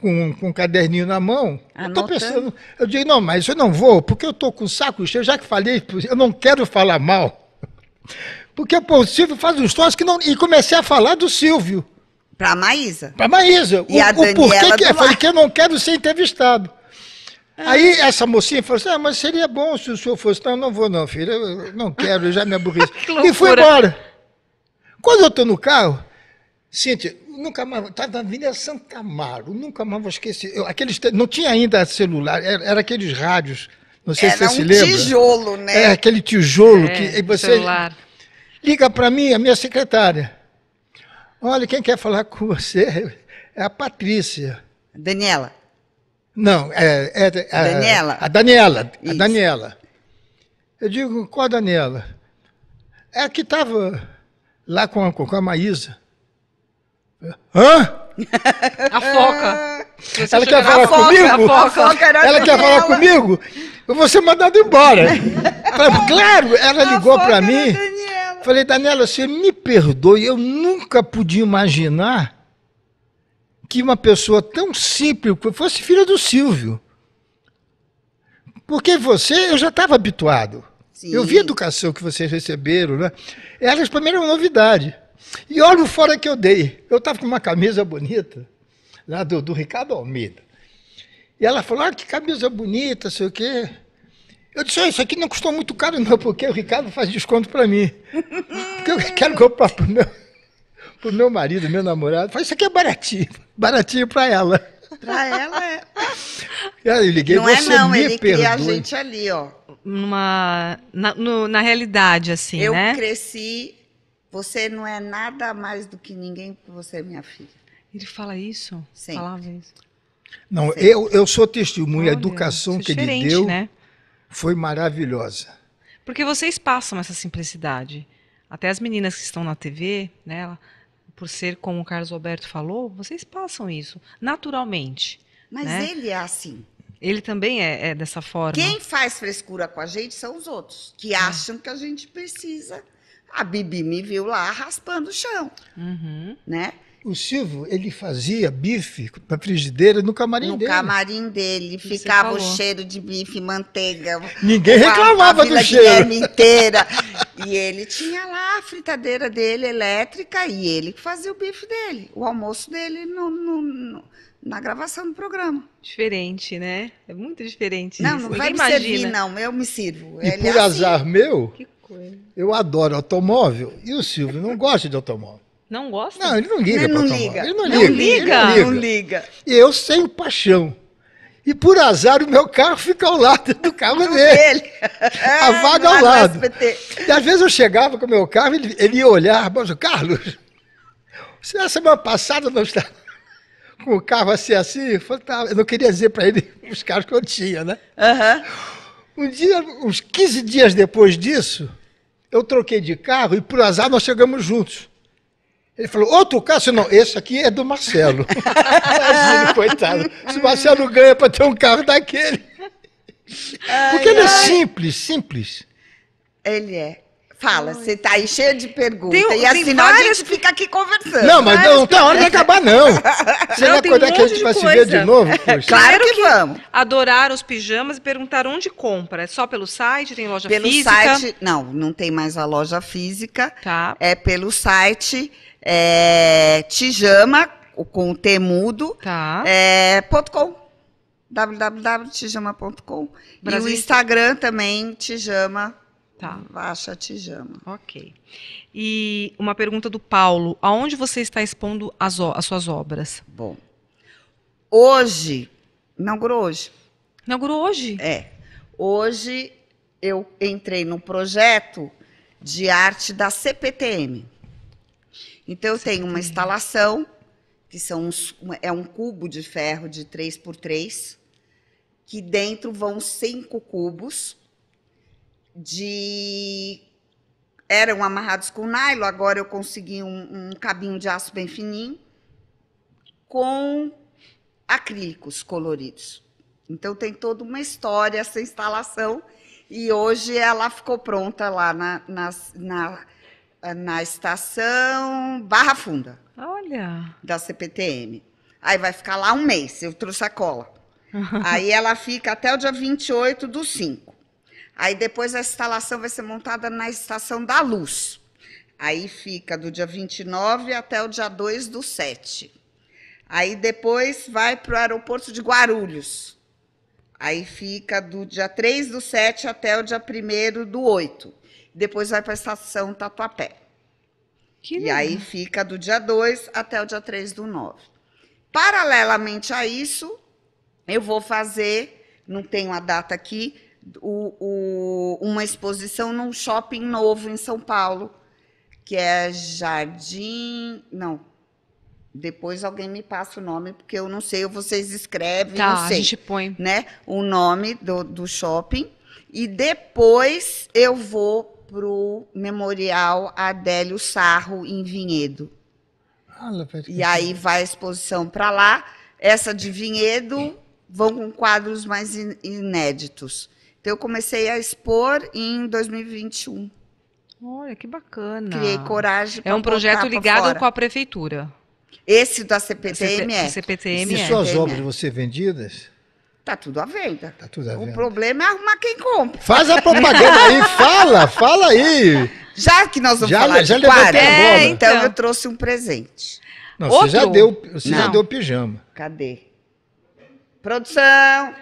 com, com um caderninho na mão. Estou pensando, eu digo, não, mas eu não vou, porque eu estou com saco cheio, já que falei, eu não quero falar mal. Porque pô, o Silvio faz uns troços que não. E comecei a falar do Silvio. Para a Maísa. Para a Maísa. E o, a Daniela o porquê que eu é? Falei que eu não quero ser entrevistado. É. Aí essa mocinha falou assim: ah, mas seria bom se o senhor fosse. Não, não vou, não, filho. Eu não quero, eu já me aborreci. e foi embora. Quando eu estou no carro, Cíntia, nunca mais. Estava tá na Avenida Santa Amaro, nunca mais vou esquecer. Eu, aqueles, não tinha ainda celular, era, era aqueles rádios. Não sei era se você um se lembra. tijolo, né? É, aquele tijolo é, que você. Celular. Liga para mim, a minha secretária. Olha, quem quer falar com você é a Patrícia. Daniela. Não, é, é, a é, Daniela. A Daniela. A Daniela. Eu digo, qual a Daniela? É a que estava lá com a, com a Maísa. Hã? A foca. Você ela quer falar foca, comigo? A foca. Ela quer falar comigo? Eu vou ser mandado embora. claro, ela ligou para mim. Falei, Daniela, você me perdoe, eu nunca podia imaginar que uma pessoa tão simples fosse filha do Silvio. Porque você, eu já estava habituado. Sim. Eu vi a educação que vocês receberam, né? Elas para mim era uma novidade. E olha o fora que eu dei. Eu estava com uma camisa bonita, lá do, do Ricardo Almeida. E ela falou, ah, que camisa bonita, sei o quê. Eu disse, isso aqui não custou muito caro não, porque o Ricardo faz desconto para mim. Porque eu quero comprar pro meu, pro meu marido, meu namorado. Faz isso aqui é baratinho, baratinho para ela. Para ela é. Eu liguei, não é você é não, me ele perdoe. cria a gente ali, ó. Numa, na, no, na realidade, assim, eu né? Eu cresci, você não é nada mais do que ninguém, você é minha filha. Ele fala isso? Sim. Falava isso. Não, eu, eu sou testemunha, da a educação é que ele deu... Né? foi maravilhosa. Porque vocês passam essa simplicidade. Até as meninas que estão na TV, né, por ser como o Carlos Alberto falou, vocês passam isso naturalmente. Mas né? ele é assim. Ele também é, é, dessa forma. Quem faz frescura com a gente são os outros, que é. acham que a gente precisa. A Bibi me viu lá raspando o chão, uhum. né? O Silvio, ele fazia bife na frigideira no camarim no dele. No camarim dele. ficava o cheiro de bife, manteiga. Ninguém reclamava do cheiro. De inteira. e ele tinha lá a fritadeira dele, elétrica, e ele que fazia o bife dele, o almoço dele no, no, no na gravação do programa. Diferente, né? É muito diferente. Não, isso. não vai Ninguém me imagina. servir, não. Eu me sirvo. E Ele é por azar assim. meu, eu adoro automóvel e o Silvio não gosta de automóvel. Não gosta? Não, ele não liga. Ele não liga. Ele não, não liga. liga. Ele não liga. Não liga. E eu sem paixão. E por azar o meu carro fica ao lado do carro dele. A ah, vaga ao lado. E às vezes eu chegava com o meu carro, ele, ele ia olhar, mas Carlos, você a semana passada não está com o carro assim assim? Eu, falei, tá. eu não queria dizer para ele os carros que eu tinha, né? Uhum. Um dia, uns 15 dias depois disso, eu troquei de carro e por azar nós chegamos juntos. Ele falou, outro Cássio, não, esse aqui é do Marcelo. Imagina, coitado. Se o Marcelo ganha para ter um carro daquele. Ai, Porque ele é ai. é simples, simples. Ele é. Fala, você tá aí cheio de perguntas. Tem, e assim, várias... a gente fica aqui conversando. Não, mas não, não tá hora de acabar, não. Você não, vai acordar um que a gente vai coisa. se ver de novo? Poxa. Claro que, que vamos. Adoraram os pijamas e perguntaram onde compra. É só pelo site? Tem loja pelo física? Pelo site, não, não tem mais a loja física. Tá. É pelo site é, Tijama, com o T mudo, tá. é, .com www.tijama.com e o Instagram também, Tijama, tá. baixa Tijama. Ok. E uma pergunta do Paulo, aonde você está expondo as, as suas obras? Bom, hoje, inaugurou hoje. Inaugurou hoje? É. Hoje eu entrei no projeto de arte da CPTM. Então, eu tenho uma instalação, que são uns, é um cubo de ferro de 3 por 3 que dentro vão cinco cubos de eram amarrados com nylon, agora eu consegui um, um cabinho de aço bem fininho com acrílicos coloridos. Então tem toda uma história essa instalação e hoje ela ficou pronta lá na, na, na na estação Barra Funda. Olha. Da CPTM. Aí vai ficar lá um mês, eu trouxe a cola. Aí ela fica até o dia 28 do 5. Aí depois a instalação vai ser montada na Estação da Luz. Aí fica do dia 29 até o dia 2 do 7. Aí depois vai para o aeroporto de Guarulhos. Aí fica do dia 3 do 7 até o dia 1 do 8 depois vai para a estação Tatuapé. Que e aí fica do dia 2 até o dia 3 do 9. Paralelamente a isso, eu vou fazer, não tenho a data aqui, o, o, uma exposição num shopping novo em São Paulo, que é Jardim. Não. Depois alguém me passa o nome, porque eu não sei, ou vocês escrevem, tá, não sei. A gente põe. Né, o nome do, do shopping. E depois eu vou para o Memorial Adélio Sarro, em Vinhedo. E aí vai a exposição para lá. Essa de Vinhedo vão com quadros mais inéditos. Então, eu comecei a expor em 2021. Olha, que bacana. Criei coragem para É um projeto ligado com a prefeitura. Esse da CPTM é. CPTM é. e é. suas obras você vendidas? Tá tudo à venda. Tá tudo à venda. O problema é arrumar quem compra. Faz a propaganda aí, fala, fala aí. Já que nós vamos já, falar já de quadro, então é, então eu trouxe um presente. Não, Outro? você já deu, você Não. já deu pijama. Cadê? Produção.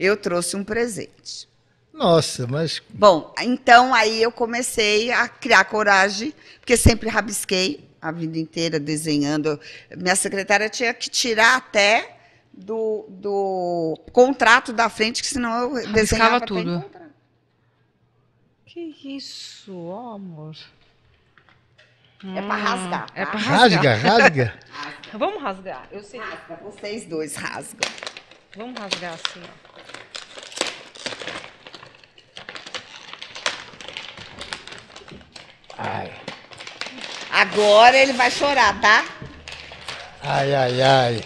Eu trouxe um presente. Nossa, mas. Bom, então aí eu comecei a criar coragem, porque sempre rabisquei a vida inteira desenhando. Minha secretária tinha que tirar até do, do contrato da frente, que senão eu desenhava tudo. Que isso, amor. É hum, para rasgar. É tá? É para rasgar. Rasga, rasga. Vamos rasgar. Eu sei. Rasga, vocês dois rasgam. Vamos rasgar assim, ó. Ai. Agora ele vai chorar, tá? Ai, ai, ai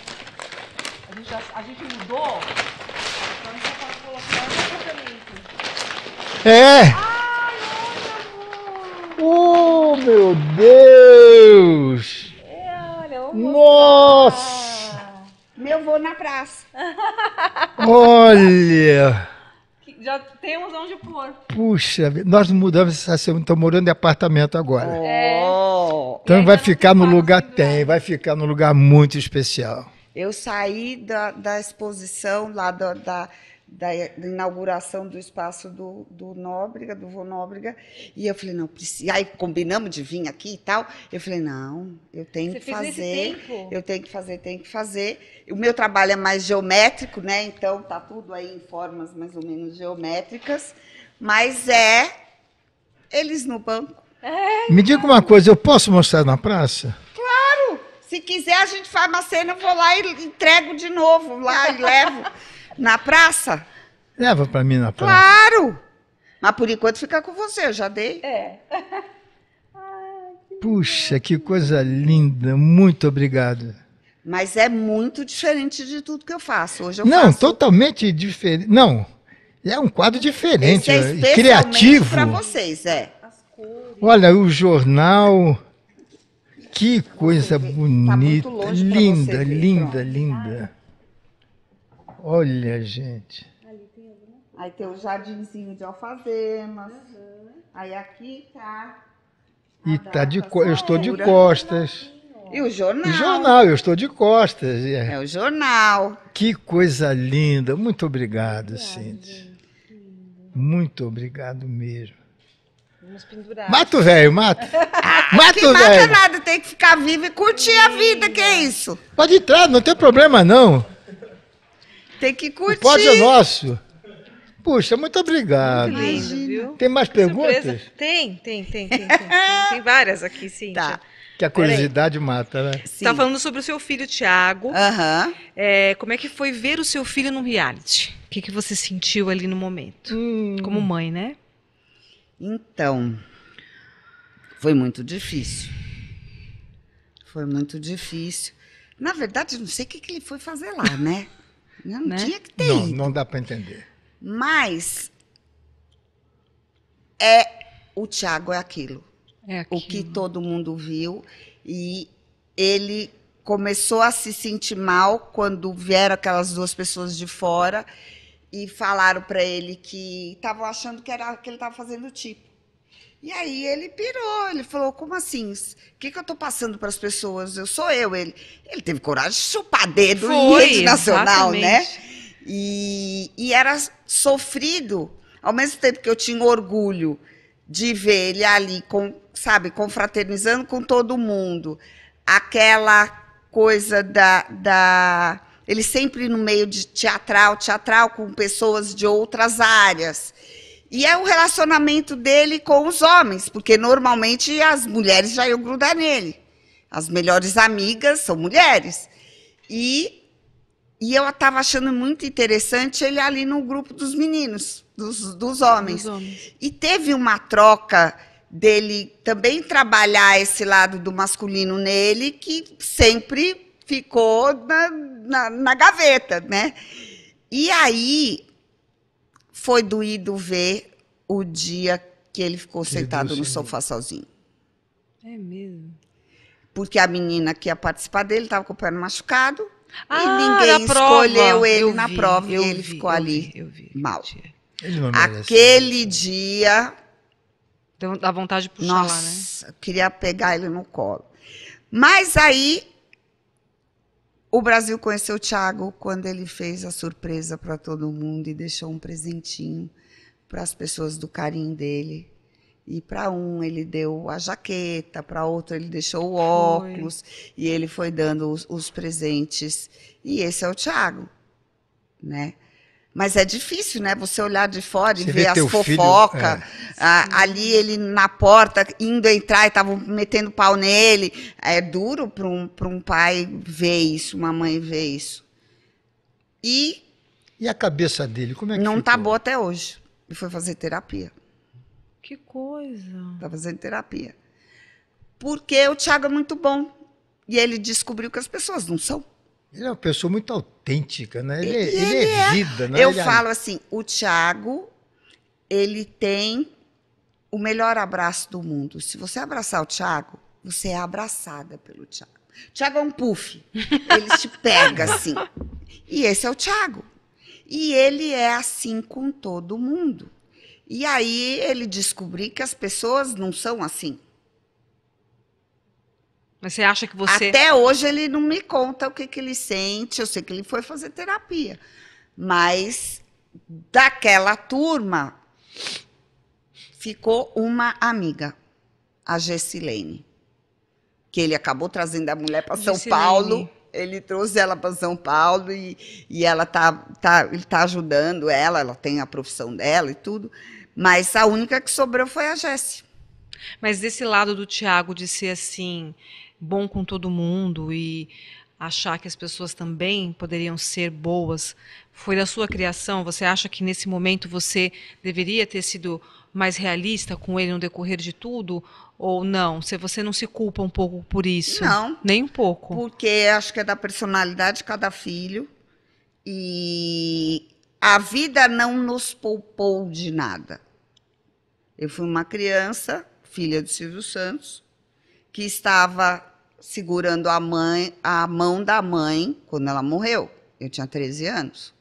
gente, já, a gente mudou, então a gente pode tá colocar no apartamento. É! Ai, olha, Oh, meu Deus! É, Nossa! Meu vô na praça. olha! já temos onde pôr. Puxa, nós mudamos essa semana, estamos morando em apartamento agora. É. Oh. Então vai ficar no lugar, tem, vai ficar no lugar muito especial. Eu saí da, da exposição lá da, da, da, inauguração do espaço do, do Nóbrega, do Vô Nóbrega, e eu falei, não, precisa. Aí combinamos de vir aqui e tal. Eu falei, não, eu tenho Você que fazer. Eu tenho que fazer, tenho que fazer. O meu trabalho é mais geométrico, né? Então tá tudo aí em formas mais ou menos geométricas, mas é eles no banco. É. Me diga uma coisa, eu posso mostrar na praça? Se quiser, a gente faz uma cena, eu vou lá e entrego de novo lá e levo na praça. Leva para mim na praça. Claro! Mas por enquanto fica com você, eu já dei. É. Puxa, que coisa linda. Muito obrigado. Mas é muito diferente de tudo que eu faço. Hoje eu Não, faço... totalmente diferente. Não. É um quadro diferente, Esse é, é criativo. para vocês, é. Olha, o jornal, que coisa tá bonita, tá linda, linda, linda. Olha, gente. Aí tem o jardinzinho de alfazemas. Uhum. Aí aqui tá. E tá de eu estou de costas. E o jornal. jornal, eu estou de costas. É, é o jornal. Que coisa linda. Muito obrigado, Cindy. Muito obrigado mesmo. Vamos pendurar. Mato velho, mato. mato velho. Mata ah, nada, tem que ficar vivo e curtir a vida, que é isso? Pode entrar, não tem problema não. Tem que curtir. O é nosso. Puxa, muito obrigado. Muito lindo, viu? Tem mais perguntas? Tem, tem, tem, tem, tem, tem. várias aqui, sim. Tá. Que a curiosidade mata, né? Você tá falando sobre o seu filho, Tiago. Aham. É, como é que foi ver o seu filho no reality? O que, que você sentiu ali no momento? Hum. Como mãe, né? Então, foi muito difícil. Foi muito difícil. Na verdade, não sei o que, ele foi fazer lá, né? Não né? tinha que ter. Não, ido. não dá para entender. Mas é o Tiago é aquilo. É aquilo. O que todo mundo viu. E ele começou a se sentir mal quando vieram aquelas duas pessoas de fora e falaram para ele que estavam achando que era que ele estava fazendo tipo. E aí ele pirou, ele falou: "Como assim? O que, que eu estou passando para as pessoas? Eu sou eu". Ele, ele teve coragem de chupar dedo Foi, em rede nacional, né? exatamente. né? E, e era sofrido, ao mesmo tempo que eu tinha orgulho de ver ele ali com, sabe, confraternizando com todo mundo. Aquela coisa da, da ele sempre no meio de teatral, teatral com pessoas de outras áreas. E é o relacionamento dele com os homens, porque normalmente as mulheres já iam grudar nele. As melhores amigas são mulheres. E, e eu estava achando muito interessante ele ali no grupo dos meninos, dos, dos homens. dos homens. E teve uma troca dele também trabalhar esse lado do masculino nele, que sempre ficou na, na, na gaveta, né? E aí foi doído ver o dia que ele ficou que sentado no sofá sozinho. É mesmo. Porque a menina que ia participar dele estava com o pé machucado ah, e ninguém escolheu prova. ele eu na vi, prova e ele vi, ficou ali vi, eu vi, eu mal. Aquele dia. Deu, vontade de puxar Nossa, lá, né? Eu queria pegar ele no colo. Mas aí o Brasil conheceu o Thiago quando ele fez a surpresa para todo mundo e deixou um presentinho para as pessoas do carinho dele. E para um ele deu a jaqueta, para outro ele deixou o óculos e ele foi dando os, os presentes. E esse é o Thiago, né? Mas é difícil, né? Você olhar de fora e ver as fofocas. É. ali ele na porta, indo entrar e estavam metendo pau nele. É duro para um, um pai ver isso, uma mãe ver isso. E. E a cabeça dele, como é que Não tá ficou? tá boa até hoje. e foi fazer terapia. Que coisa. Tá fazendo terapia. Porque o Thiago é muito bom. E ele descobriu que as pessoas não são. Ele é uma pessoa muito autêntica, né? Ele, é- ele, é ele é vida, né? Eu ele é falo é... assim, o Tiago, ele tem o melhor abraço do mundo. Se você abraçar o Tiago, você é abraçada pelo Tiago. Tiago é um puff. Ele te pega assim. E esse é o Tiago. E ele é assim com todo mundo. E aí ele descobriu que as pessoas não são assim. Mas você acha que você. Até hoje ele não me conta o que, que ele sente, eu sei que ele foi fazer terapia. Mas daquela turma ficou uma amiga, a Gessilene, que ele acabou trazendo a mulher para São Paulo. Ele trouxe ela para São Paulo e, e ela tá, tá, ele tá ajudando ela, ela tem a profissão dela e tudo. Mas a única que sobrou foi a Jessi. Mas desse lado do Tiago de ser assim, bom com todo mundo e achar que as pessoas também poderiam ser boas foi da sua criação? Você acha que nesse momento você deveria ter sido mais realista com ele no decorrer de tudo? Ou não? Se você não se culpa um pouco por isso? Não. Nem um pouco. Porque acho que é da personalidade de cada filho. E a vida não nos poupou de nada. Eu fui uma criança, filha de Silvio Santos, que estava segurando a, mãe, a mão da mãe quando ela morreu. Eu tinha 13 anos.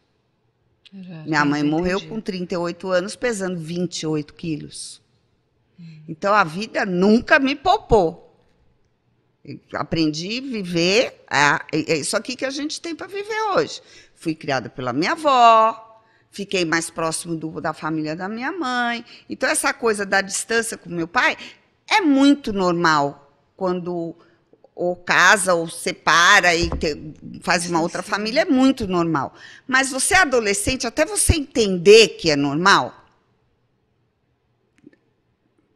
Já, Minha mãe morreu com 38 anos, pesando 28 quilos. Hum. Então a vida nunca me poupou. Eu aprendi a viver, é, é isso aqui que a gente tem para viver hoje. Fui criada pela minha avó, fiquei mais próximo do, da família da minha mãe. Então, essa coisa da distância com meu pai é muito normal quando ou casa ou separa e te, faz uma outra família é muito normal. Mas você é adolescente, até você entender que é normal,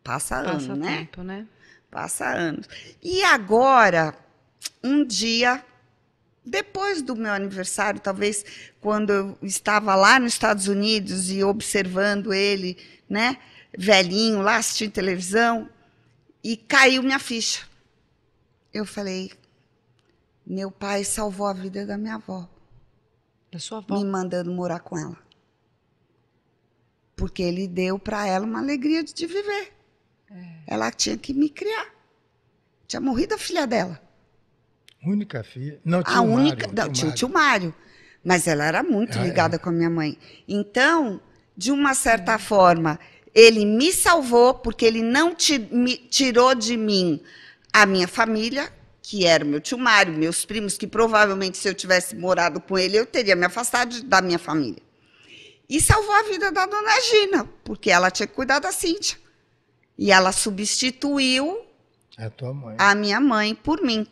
passa anos, passa ano, né? né? Passa anos. E agora, um dia depois do meu aniversário, talvez quando eu estava lá nos Estados Unidos e observando ele, né, velhinho lá assistindo televisão, e caiu minha ficha eu falei: meu pai salvou a vida da minha avó. Da sua avó? Me mandando morar com ela. Porque ele deu para ela uma alegria de viver. É. Ela tinha que me criar. Tinha morrido a filha dela. Única filha? Não, tinha a o única, Mário. Não, tinha o tio Mário. Mas ela era muito ah, é. ligada é. com a minha mãe. Então, de uma certa forma, ele me salvou porque ele não tirou de mim a minha família, que era meu tio Mário, meus primos, que provavelmente se eu tivesse morado com ele, eu teria me afastado da minha família. E salvou a vida da dona Gina, porque ela tinha que cuidar da Cíntia. E ela substituiu a, a minha mãe por mim.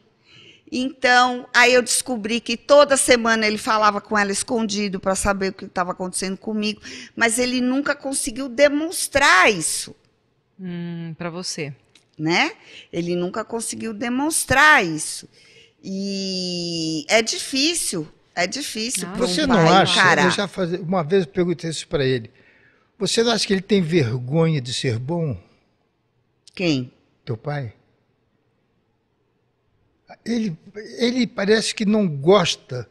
Então, aí eu descobri que toda semana ele falava com ela escondido para saber o que estava acontecendo comigo, mas ele nunca conseguiu demonstrar isso. Hum, para você né? Ele nunca conseguiu demonstrar isso. E é difícil, é difícil. Ah, um você não acha? Encarar. Eu já faz, uma vez eu perguntei isso para ele. Você não acha que ele tem vergonha de ser bom? Quem? Teu pai? Ele, ele parece que não gosta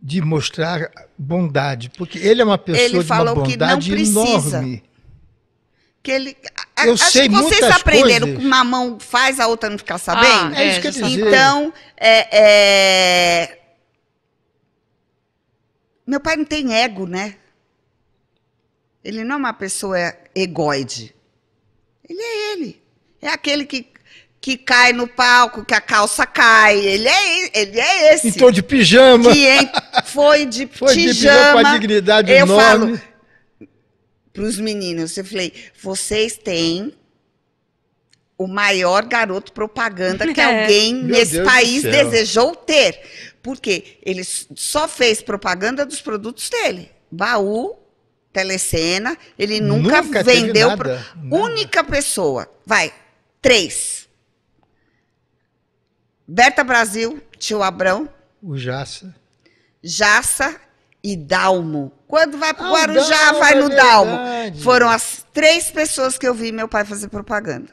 de mostrar bondade, porque ele é uma pessoa ele de uma bondade enorme que ele. Eu acho sei que vocês aprenderam coisas. que uma mão faz, a outra não ficar sabendo. Ah, é, é isso que eu dizer. Então, é, é... meu pai não tem ego, né? Ele não é uma pessoa egoide. Ele é ele. É aquele que, que cai no palco, que a calça cai. Ele é, ele é esse. Entrou de pijama. Que foi de foi pijama. Foi de pijama com a dignidade Eu enorme. falo, para os meninos. Eu falei: vocês têm o maior garoto propaganda que é. alguém Meu nesse Deus país desejou ter. Porque ele só fez propaganda dos produtos dele. Baú, telecena, ele nunca, nunca vendeu. pro... Única pessoa. Vai, três. Berta Brasil, tio Abrão. O Jassa Jassa e Dalmo. Quando vai para ah, o ah, Guarujá, Dalmo, vai no é Dalmo. Foram as três pessoas que eu vi meu pai fazer propaganda.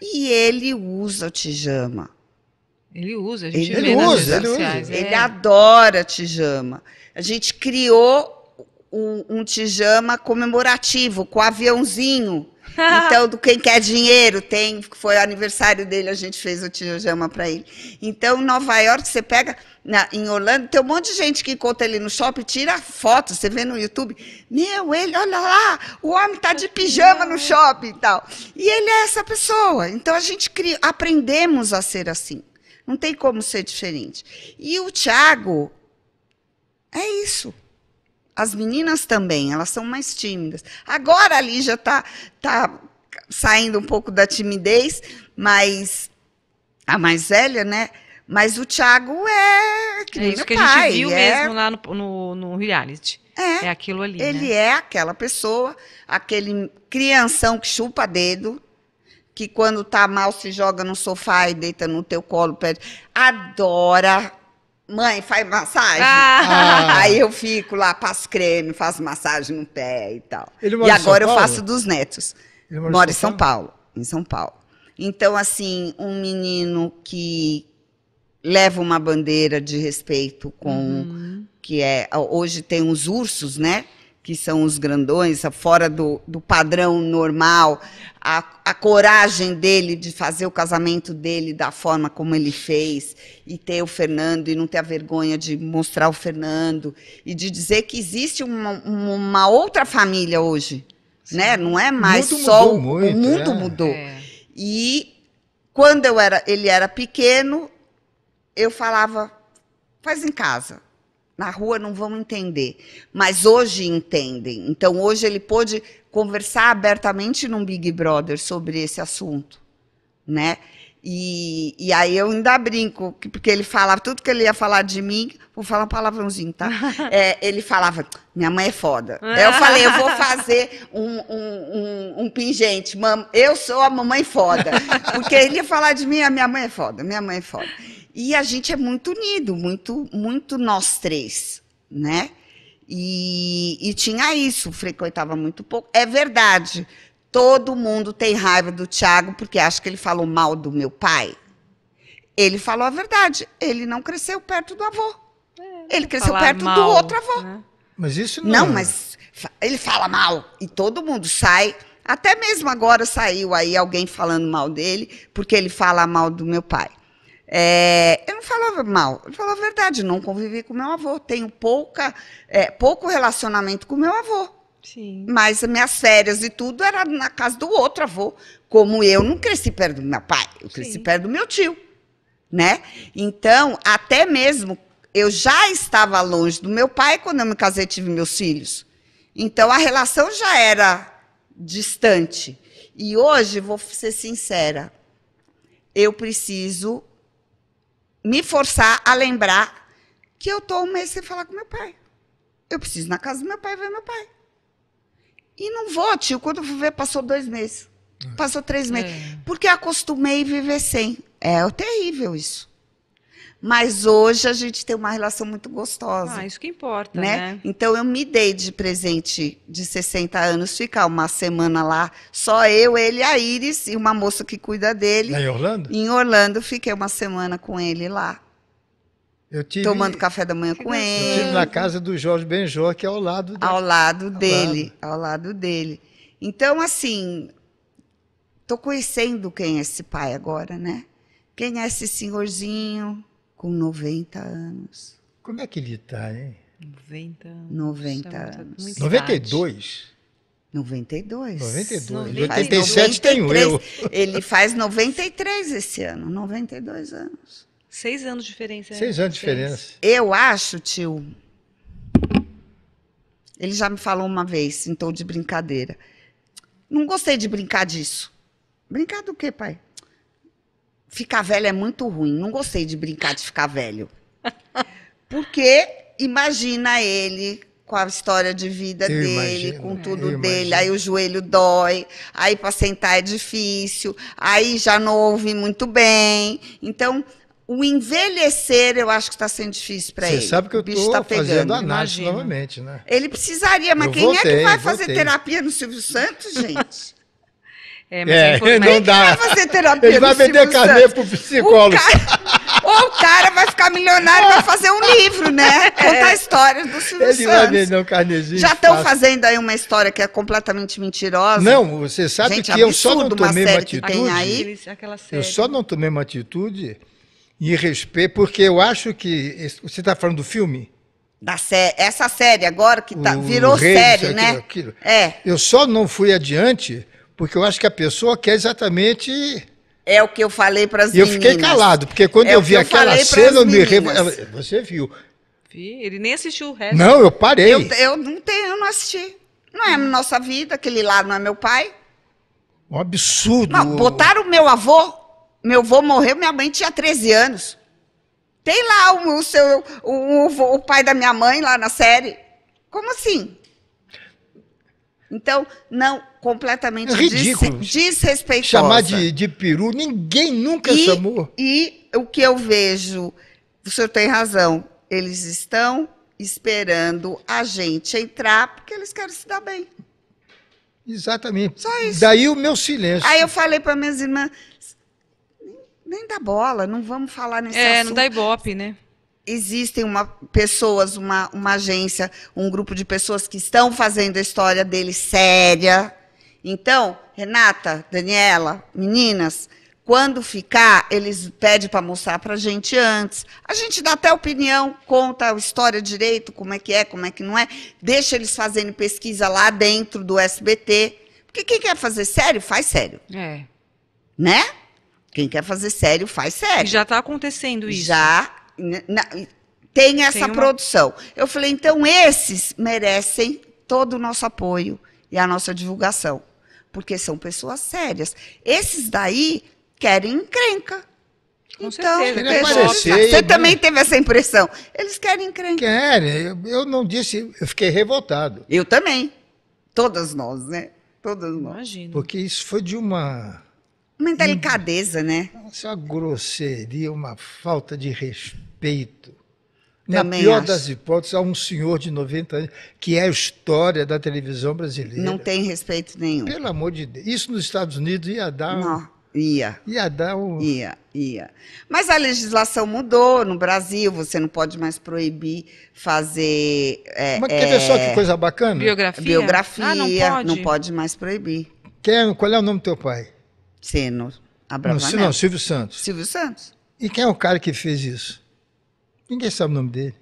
E ele usa o tijama. Ele usa, a gente ele vê usa, nas redes ele sociais. Usa. É. Ele é. adora tijama. A gente criou um, um tijama comemorativo, com aviãozinho. Então, do quem quer dinheiro, tem, foi o aniversário dele, a gente fez o tijama para ele. Então, Nova York, você pega na, em Orlando, tem um monte de gente que encontra ele no shopping, tira foto, você vê no YouTube. Meu, ele, olha lá, o homem tá de pijama no shopping e tal. E ele é essa pessoa. Então, a gente cria, aprendemos a ser assim. Não tem como ser diferente. E o Thiago é isso. As meninas também, elas são mais tímidas. Agora a já está tá saindo um pouco da timidez, mas a mais velha, né? Mas o Thiago é que é isso que pai, a gente viu é... mesmo lá no, no, no reality. É, é, aquilo ali. Ele né? é aquela pessoa, aquele crianção que chupa dedo, que quando tá mal se joga no sofá e deita no teu colo, pede, adora Mãe, faz massagem? Ah. ah. Aí eu fico lá, passo creme, faço massagem no pé e tal. E agora eu faço dos netos. Ele mora, mora em São Paulo? Paulo? Em São Paulo. Então, assim, um menino que leva uma bandeira de respeito com... Uhum. Que é... Hoje tem uns ursos, né? que são os grandões, fora do, do padrão normal, a, a, coragem dele de fazer o casamento dele da forma como ele fez, e ter o Fernando, e não ter a vergonha de mostrar o Fernando, e de dizer que existe uma, uma outra família hoje. Né? Não é mais o só. o, muito, o mundo é. mudou. É. E quando eu era, ele era pequeno, eu falava, faz em casa. Na rua não vão entender, mas hoje entendem. Então hoje ele pôde conversar abertamente num Big Brother sobre esse assunto, né? E, e aí eu ainda brinco, porque ele falava tudo que ele ia falar de mim, vou falar um palavrãozinho, tá? É, ele falava, minha mãe é foda. Aí eu falei, eu vou fazer um, um, um, um pingente, eu sou a mamãe foda. Porque ele ia falar de mim, a minha mãe é foda, minha mãe é foda. E a gente é muito unido, muito, muito nós três, né? E, e tinha isso, frequentava muito pouco. É verdade, todo mundo tem raiva do Tiago porque acha que ele falou mal do meu pai. Ele falou a verdade, ele não cresceu perto do avô. É, ele cresceu perto mal, do outro avô. Né? Mas isso não. Não, é. mas ele fala mal e todo mundo sai. Até mesmo agora saiu aí alguém falando mal dele, porque ele fala mal do meu pai. É, eu não falava mal, eu falava a verdade, não convivi com meu avô, tenho pouca, é, pouco relacionamento com meu avô. Sim. Mas minhas férias e tudo era na casa do outro avô. Como eu não cresci perto do meu pai, eu cresci Sim. perto do meu tio. Né? Então, até mesmo eu já estava longe do meu pai quando eu me casei e tive meus filhos. Então a relação já era distante. E hoje, vou ser sincera, eu preciso me forçar a lembrar que eu estou um mês sem falar com meu pai. Eu preciso ir na casa do meu pai ver meu pai. E não vou, tio. Quando eu fui ver, passou dois meses. Passou três meses. É. Porque acostumei viver sem. É terrível isso. Mas hoje a gente tem uma relação muito gostosa. Ah, isso que importa, né? né? Então eu me dei de presente de 60 anos ficar uma semana lá, só eu, ele, a Iris e uma moça que cuida dele. Em Orlando? Em Orlando, fiquei uma semana com ele lá. Tive, tomando café da manhã com ele. Eu tive na casa do Jorge Benjó, que é ao lado dele. Ao lado dele, ao lado, ao lado dele. Então, assim, tô conhecendo quem é esse pai agora, né? Quem é esse senhorzinho com 90 anos. Como é que ele está, hein? 90 anos. 90 tá anos. Muito 92? 92. 92. 92. 87 tenho eu. Ele faz 93 esse ano, 92 anos. Seis anos de diferença. Né? Seis anos de diferença. Eu acho, tio. Ele já me falou uma vez, sentou de brincadeira. Não gostei de brincar disso. Brincar do quê, pai? ficar velho é muito ruim. Não gostei de brincar de ficar velho. Porque imagina ele com a história de vida eu dele, imagino, com tudo dele, imagino. aí o joelho dói, aí para sentar é difícil, aí já não ouve muito bem. Então, o envelhecer eu acho que está sendo difícil para ele. Você sabe que eu estou tá fazendo análise novamente, né? Ele precisaria, mas eu quem voltei, é que vai voltei. fazer terapia no Silvio Santos, gente? É, mas é, falou, mas não dá. Vai fazer terapia Ele vai vender carnê pro psicólogo. O cara, ou o cara vai ficar milionário e vai fazer um livro, né? É. Contar é. histórias do Silvio Ele Santos. vai vender um carnezinho. Já estão fazendo aí uma história que é completamente mentirosa. Não, você sabe Gente, que eu só não tomei uma, uma atitude. Aí, eu só não tomei uma atitude em respeito, porque eu acho que. Você está falando do filme? Da sé essa série agora que tá, o, virou o rei, série, né? Aquilo, aquilo. É. Eu só não fui adiante porque eu acho que a pessoa quer exatamente. É o que eu falei para as meninas. eu fiquei calado, porque quando é eu vi eu aquela cena, eu me Você viu. Vi, ele nem assistiu o resto. Não, eu parei. Eu, eu não tenho, eu não assisti. Não é a nossa vida, aquele lá não é meu pai. Um absurdo. Não, botaram o meu avô. Meu avô morreu, minha mãe tinha 13 anos. Tem lá o, o seu, o, o, o pai da minha mãe lá na série. Como assim? Então, não, completamente é ridículo. desrespeitosa. Chamar de, de peru, ninguém nunca e, chamou. E o que eu vejo, o senhor tem razão, eles estão esperando a gente entrar porque eles querem se dar bem. Exatamente. Só isso. Daí o meu silêncio. Aí eu falei para minhas irmãs, nem, nem dá bola, não vamos falar nesse é, assunto. É, não dá ibope, né? existem uma, pessoas, uma, uma agência, um grupo de pessoas que estão fazendo a história dele séria. Então, Renata, Daniela, meninas, quando ficar, eles pedem para mostrar para a gente antes. A gente dá até opinião, conta a história direito, como é que é, como é que não é. Deixa eles fazendo pesquisa lá dentro do SBT. Porque quem quer fazer sério, faz sério. É. Né? Quem quer fazer sério, faz sério. E já está acontecendo isso. Já na, tem essa tem uma... produção. Eu falei, então esses merecem todo o nosso apoio e a nossa divulgação, porque são pessoas sérias. Esses daí querem encrenca. Com então, certeza, aparecer, né? você também teve essa impressão. Eles querem encrenca. Querem. Eu, eu não disse, eu fiquei revoltado. Eu também. Todas nós, né? Todas nós. Imagina. Porque isso foi de uma. Uma delicadeza, né? Nossa, uma grosseria, uma falta de respeito respeito. Na Também pior acho. das hipóteses, há um senhor de 90 anos, que é a história da televisão brasileira. Não tem respeito nenhum. Pelo amor de Deus. Isso nos Estados Unidos ia dar. Não, ia. Ia dar um. Ia, ia. Mas a legislação mudou no Brasil, você não pode mais proibir fazer. É, Mas quer ver só é, que coisa bacana? Biografia. Biografia. Ah, não, pode. não pode mais proibir. Quem, é, qual é o nome do teu pai? Seno. Abravanel. não, Silvio Santos. Silvio Santos. E quem é o cara que fez isso? Ninguém sabe o nome dele.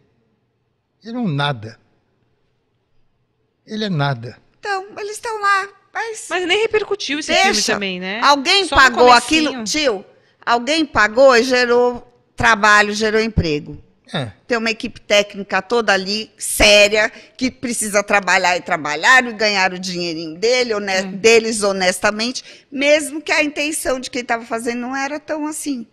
Ele é um nada. Ele é nada. Então, eles estão lá. Mas, mas nem repercutiu esse deixa. filme também, né? Alguém Só pagou aquilo. Tio, alguém pagou e gerou trabalho, gerou emprego. É. Tem uma equipe técnica toda ali, séria, que precisa trabalhar e trabalhar e ganhar o dinheirinho dele, honest, hum. deles honestamente, mesmo que a intenção de quem estava fazendo não era tão assim.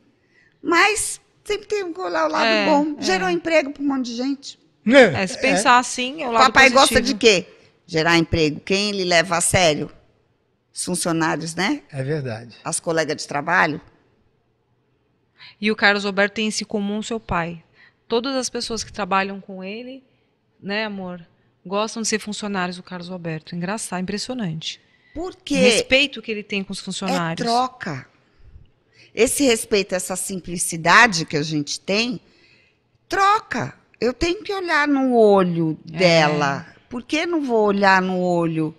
Mas sempre tem um lá o lado é, bom. É. Gerou emprego para um monte de gente. É. é, se pensar assim, é o lado Papai positivo. gosta de quê? Gerar emprego. Quem ele leva a sério? Os funcionários, né? É verdade. As colegas de trabalho. E o Carlos Alberto tem esse comum seu pai. Todas as pessoas que trabalham com ele, né, amor, gostam de ser funcionários do Carlos Alberto. Engraçado, impressionante. Por quê? O respeito que ele tem com os é funcionários. É troca esse respeito, essa simplicidade que a gente tem, troca. Eu tenho que olhar no olho é. dela. É. Por que não vou olhar no olho?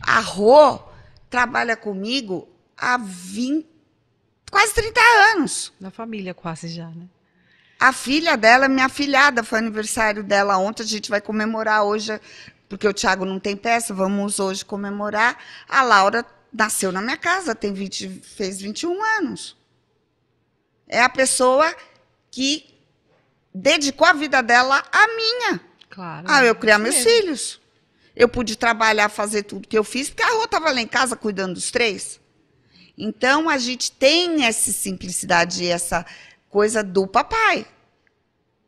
A Rô trabalha comigo há 20, quase 30 anos. Na família, quase já, né? A filha dela, minha filhada, foi aniversário dela ontem. A gente vai comemorar hoje, porque o Thiago não tem peça, vamos hoje comemorar. A Laura nasceu na minha casa, tem 20, fez 21 anos é a pessoa que dedicou a vida dela à minha. Claro. Ah, eu é criar meus mesmo. filhos. Eu pude trabalhar, fazer tudo que eu fiz, porque a Rô estava lá em casa cuidando dos três. Então, a gente tem essa simplicidade, essa coisa do papai,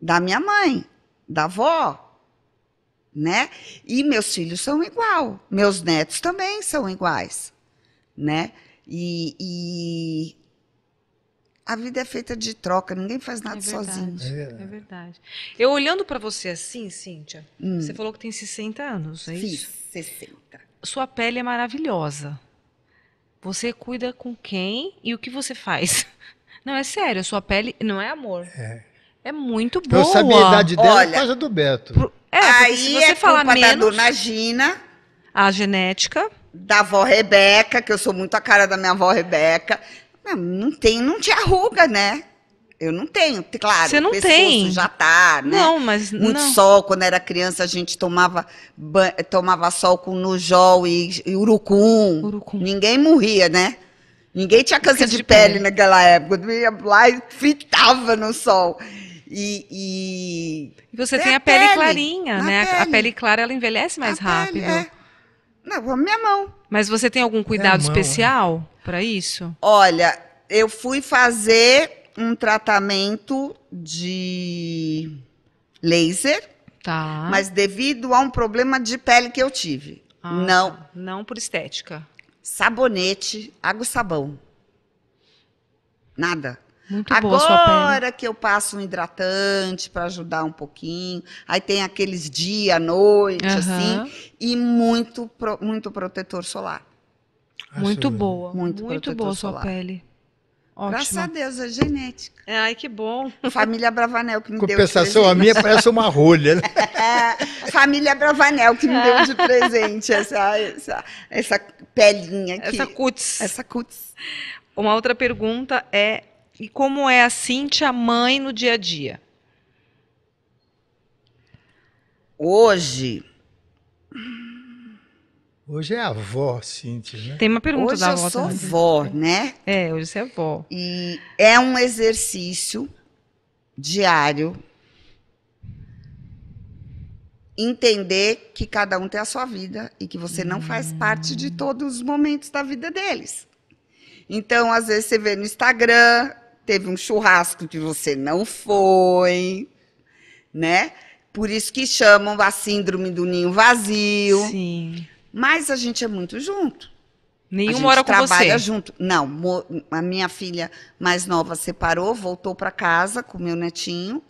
da minha mãe, da avó, né? E meus filhos são igual, meus netos também são iguais, né? E, e a vida é feita de troca, ninguém faz nada é sozinho. É verdade. é verdade. Eu olhando para você assim, Cíntia, hum. você falou que tem 60 anos, é Fiz isso? 60. Sua pele é maravilhosa. Você cuida com quem e o que você faz? Não, é sério, sua pele não é amor. É. É muito boa. Eu sabia a idade dela Olha, por causa do Beto. é, aí se é você é falar culpa menos, da dona Gina. A genética. Da avó Rebeca, que eu sou muito a cara da minha avó Rebeca não, não tem, não tinha ruga, né? Eu não tenho, claro. Você não tem. já tá, né? Não, mas muito não. sol. Quando era criança a gente tomava tomava sol com nojol e, e urucum. urucum. Ninguém morria, né? Ninguém tinha câncer de, de, pele, pele naquela época. Eu ia lá e fritava no sol. E, e... você tem a pele, pele clarinha, né? Pele. A pele clara ela envelhece mais a rápido. É. Não, com a minha mão. Mas você tem algum cuidado mão, especial né? para isso? Olha, eu fui fazer um tratamento de laser. Tá. Mas devido a um problema de pele que eu tive. Ah, não. Não por estética. Sabonete, água e sabão. Nada. Muito Agora que eu passo um hidratante para ajudar um pouquinho, aí tem aqueles dia, noite, uhum. assim, e muito, pro, muito protetor solar. Ah, muito boa. Muito, muito boa sua pele. Ótimo. Graças a Deus, é genética. Ai, que bom. Família Bravanel que me deu de presente. a minha parece uma rolha. Né? É, família Bravanel que me deu de presente essa, essa, essa pelinha aqui. Essa cutis. Essa cutis. Uma outra pergunta é e como é a Cíntia mãe no dia a dia? Hoje. Hoje é a avó, Cíntia, né? Tem uma pergunta hoje da avó. Hoje eu sou também. avó, né? É, hoje você é avó. E é um exercício diário entender que cada um tem a sua vida e que você não faz parte de hum. todos os momentos da vida deles. Então, às vezes você vê no Instagram teve um churrasco que você não foi, né? Por isso que chamam a síndrome do ninho vazio. Sim. Mas a gente é muito junto. Nenhum mora com trabalha você. trabalha junto. Não, a minha filha mais nova separou, voltou para casa com meu netinho.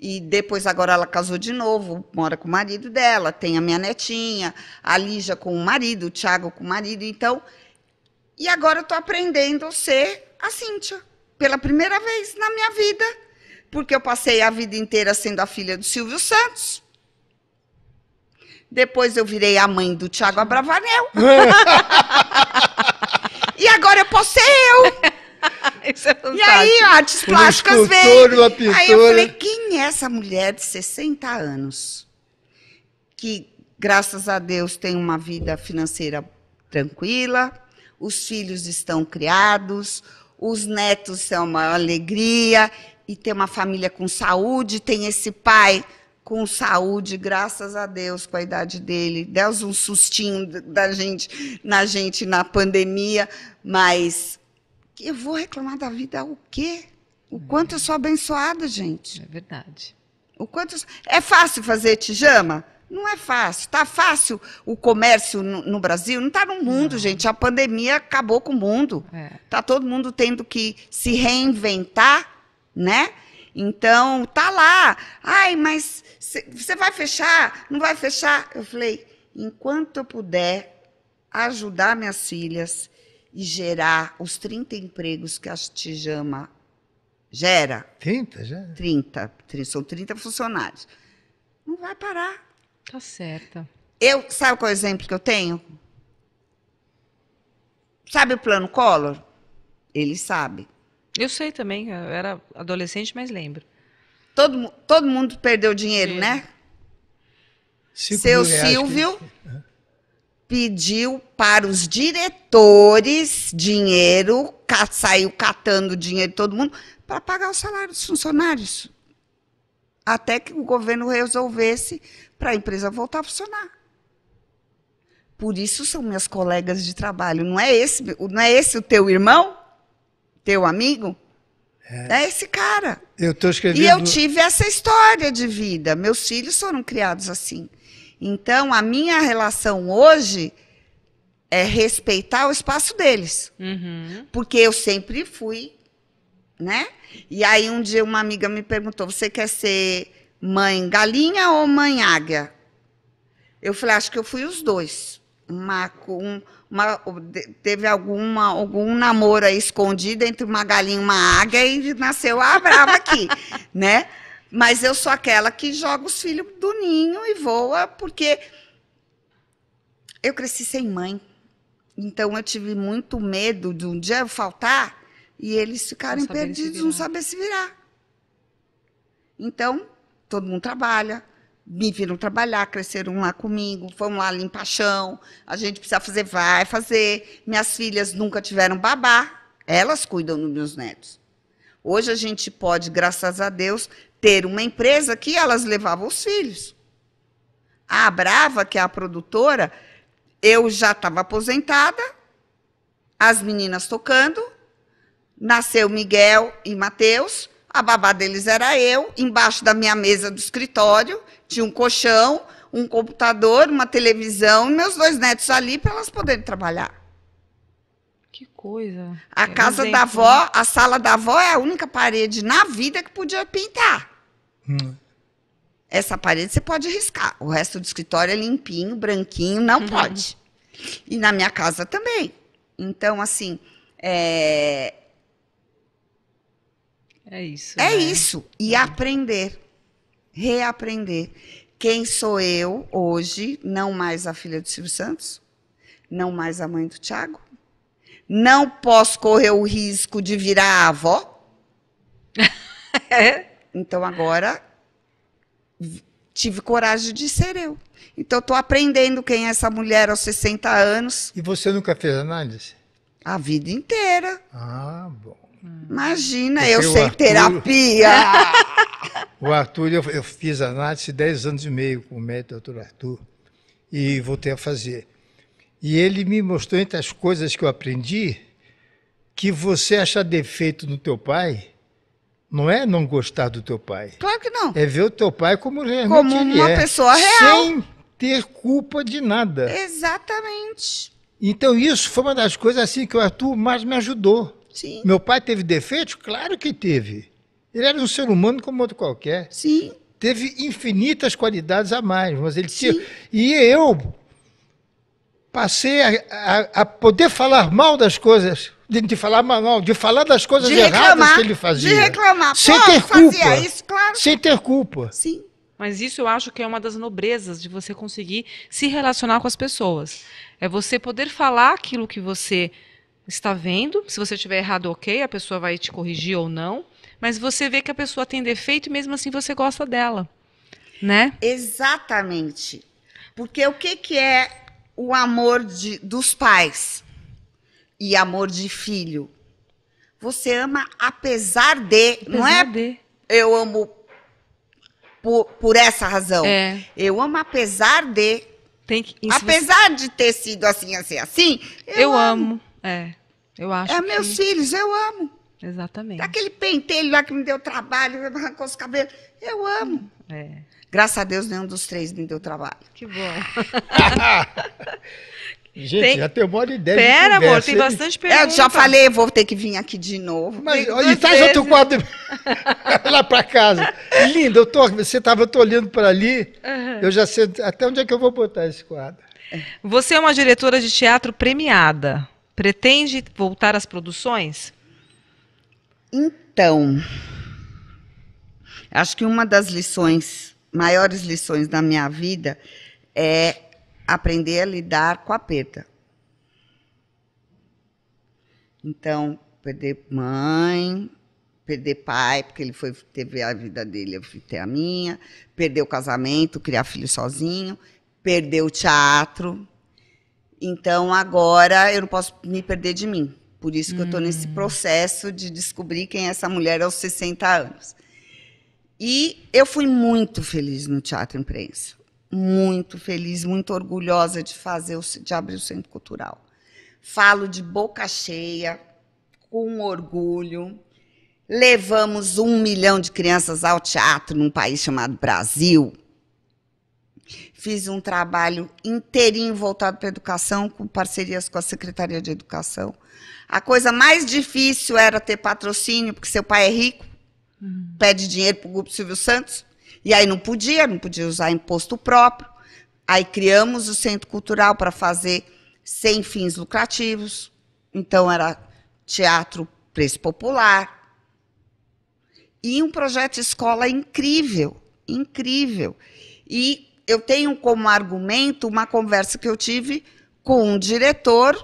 E depois agora ela casou de novo, mora com o marido dela, tem a minha netinha, a Lígia com o marido, o Thiago com o marido. Então, e agora eu tô aprendendo a ser a Cíntia pela primeira vez na minha vida, porque eu passei a vida inteira sendo a filha do Silvio Santos. Depois eu virei a mãe do Tiago Abravanel. e agora eu posso ser eu. Isso é E aí, artes plásticas veio. Aí eu falei, quem é essa mulher de 60 anos? Que, graças a Deus, tem uma vida financeira tranquila, os filhos estão criados, os netos são uma alegria, e ter uma família com saúde, tem esse pai com saúde, graças a Deus, com a idade dele. Deus um sustinho da gente, na gente na pandemia, mas eu vou reclamar da vida o quê? O quanto eu sou abençoada, gente. É verdade. O quanto é fácil fazer tijama? Não é fácil. Está fácil o comércio no, no Brasil? Não está no mundo, não. gente. A pandemia acabou com o mundo. Está é. Tá todo mundo tendo que se reinventar, né? Então, tá lá. Ai, mas você vai fechar? Não vai fechar? Eu falei, enquanto eu puder ajudar minhas filhas e gerar os 30 empregos que a Tijama gera. 30 já? 30. São 30 funcionários. Não vai parar. Tá certa. Eu, sabe qual é o exemplo que eu tenho? Sabe o plano Collor? Ele sabe. Eu sei também, eu era adolescente, mas lembro. Todo, todo mundo perdeu dinheiro, Sim. né? Cinco Seu Silvio que... pediu para os diretores dinheiro, saiu catando dinheiro todo mundo para pagar o salário dos funcionários até que o governo resolvesse para a empresa voltar a funcionar. Por isso são minhas colegas de trabalho. Não é esse, não é esse o teu irmão? Teu amigo? É, é esse cara. Eu tô escrevendo... E eu tive essa história de vida. Meus filhos foram criados assim. Então, a minha relação hoje é respeitar o espaço deles. Uhum. Porque eu sempre fui né? E aí um dia uma amiga me perguntou: "Você quer ser mãe galinha ou mãe águia?" Eu falei: "Acho que eu fui os dois." Uma, um, uma, teve alguma, algum namoro aí escondido entre uma galinha e uma águia e nasceu a brava aqui, né? Mas eu sou aquela que joga os filhos do ninho e voa, porque eu cresci sem mãe. Então eu tive muito medo de um dia eu faltar e eles ficarem não perdidos, não saber se virar. Então, todo mundo trabalha, me viram trabalhar, cresceram lá comigo, fomos lá limpar chão, a gente precisa fazer, vai fazer. Minhas filhas nunca tiveram babá, elas cuidam dos meus netos. Hoje a gente pode, graças a Deus, ter uma empresa que elas levavam os filhos. A Brava, que é a produtora, eu já estava aposentada, as meninas tocando, Nasceu Miguel e Mateus, a babá deles era eu, embaixo da minha mesa do escritório tinha um colchão, um computador, uma televisão e meus dois netos ali para elas poderem trabalhar. Que coisa. A é casa da avó, né? a sala da avó é a única parede na vida que podia pintar. Hum. Essa parede você pode riscar. O resto do escritório é limpinho, branquinho, não uhum. pode. E na minha casa também. Então, assim, é, é isso. É né? isso. E é. aprender. Reaprender. Quem sou eu hoje, não mais a filha do Silvio Santos, não mais a mãe do Tiago. Não posso correr o risco de virar a avó. é. Então agora tive coragem de ser eu. Então estou aprendendo quem é essa mulher aos 60 anos. E você nunca fez análise? A vida inteira. Ah, bom. Imagina, Porque eu sei Arthur, terapia. o Arthur, eu, eu, fiz análise 10 anos e meio com o médico doutor Arthur e voltei a fazer. E ele me mostrou, entre as coisas que eu aprendi, que você achar defeito no teu pai não é não gostar do teu pai. Claro que não. É ver o teu pai como realmente como ele é. Como uma pessoa real. Sem ter culpa de nada. Exatamente. Então isso foi uma das coisas assim que o Arthur mais me ajudou Sim. Meu pai teve defeito? Claro que teve. Ele era um ser humano como outro qualquer. Sim. Teve infinitas qualidades a mais, mas ele tinha. Sim. E eu passei a, a, a, poder falar mal das coisas, de, de falar mal, não, de falar das coisas de erradas reclamar, que ele fazia. De reclamar, sem Pô, ter culpa. Isso, claro. Sem ter culpa. Sim. Mas isso eu acho que é uma das nobrezas de você conseguir se relacionar com as pessoas. É você poder falar aquilo que você está vendo. Se você tiver errado, ok, a pessoa vai te corrigir ou não. Mas você vê que a pessoa tem defeito e mesmo assim você gosta dela, né? Exatamente. Porque o que, que é o amor de, dos pais e amor de filho? Você ama apesar de, apesar não é? De. Eu amo por, por essa razão. É. Eu amo apesar de. Que, apesar você... de ter sido assim, assim, assim. Eu, eu amo. amo. É, eu acho. É que... meus filhos, eu amo. Exatamente. Aquele pentelho lá que me deu trabalho, arrancou os cabelos, eu amo. É. Graças a Deus, nenhum dos três me deu trabalho. Que bom. Gente, tem... já tem uma hora Pera, amor, tem bastante pergunta. É, eu já falei, vou ter que vir aqui de novo. Mas, e traz vezes. outro quadro lá para casa. Linda, eu tô, você estava, eu tô olhando para ali, uhum. eu já sei até onde é que eu vou botar esse quadro. Você é uma diretora de teatro premiada. Pretende voltar às produções? Então, acho que uma das lições, maiores lições da minha vida é aprender a lidar com a perda. Então, perder mãe, perder pai, porque ele foi teve a vida dele, eu fui ter a minha, perder o casamento, criar filho sozinho, perder o teatro, então agora eu não posso me perder de mim. Por isso que hum. eu estou nesse processo de descobrir quem é essa mulher aos 60 anos. E eu fui muito feliz no Teatro Imprensa. Muito feliz, muito orgulhosa de fazer, de abrir o Centro Cultural. Falo de boca cheia, com orgulho. Levamos um milhão de crianças ao teatro num país chamado Brasil fiz um trabalho inteirinho voltado para a educação, com parcerias com a Secretaria de Educação. A coisa mais difícil era ter patrocínio, porque seu pai é rico, uhum. pede dinheiro para o grupo Silvio Santos, e aí não podia, não podia usar imposto próprio. Aí criamos o Centro Cultural para fazer sem fins lucrativos. Então era teatro preço popular. E um projeto escola incrível, incrível. E eu tenho como argumento uma conversa que eu tive com um diretor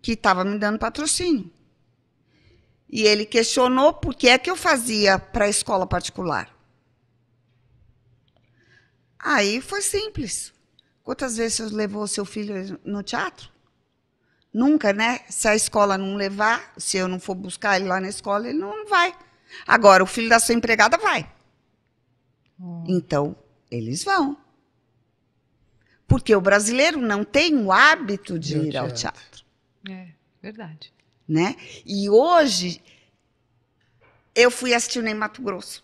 que estava me dando patrocínio. E ele questionou por que é que eu fazia para a escola particular. Aí foi simples. Quantas vezes você levou seu filho no teatro? Nunca, né? Se a escola não levar, se eu não for buscar ele lá na escola, ele não vai. Agora, o filho da sua empregada vai. Hum. Então, eles vão. Porque o brasileiro não tem o hábito de, ir ao teatro. É, verdade. Né? E hoje, eu fui assistir o Ney Mato Grosso.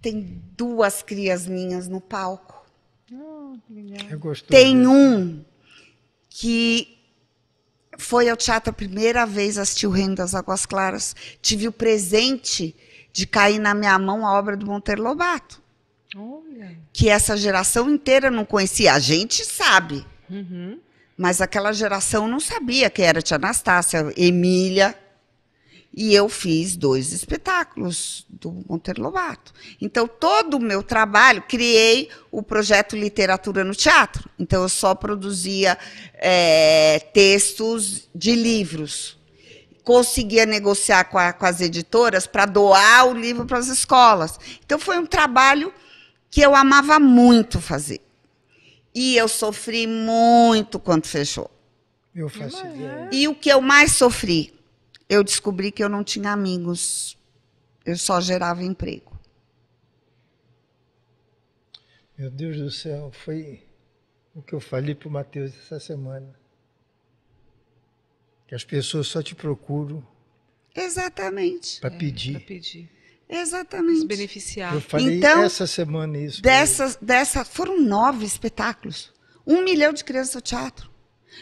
Tem duas crias minhas no palco. Oh, Tem um que foi ao teatro a primeira vez assistir o Reino das Águas Claras. Tive o presente de cair na minha mão a obra do Monteiro Lobato. Olha. Que essa geração inteira não conhecia. A gente sabe. Uhum. Mas aquela geração não sabia que era Tia Anastácia, Emília. E eu fiz dois espetáculos do Monteiro Lobato. Então, todo o meu trabalho, criei o projeto Literatura no Teatro. Então, eu só produzia é, textos de livros. Conseguia negociar com, a, com as editoras para doar o livro para as escolas. Então, foi um trabalho que eu amava muito fazer. E eu sofri muito quando fechou. Eu E o que eu mais sofri, eu descobri que eu não tinha amigos. Eu só gerava emprego. Meu Deus do céu, foi o que eu falei para o Matheus essa semana. Que as pessoas só te procuram. Exatamente. Para pedir. Para pedir. Exatamente. Se beneficiar. Eu falei então, essa semana isso. Dessas, dessa, foram nove espetáculos. Um milhão de crianças ao teatro.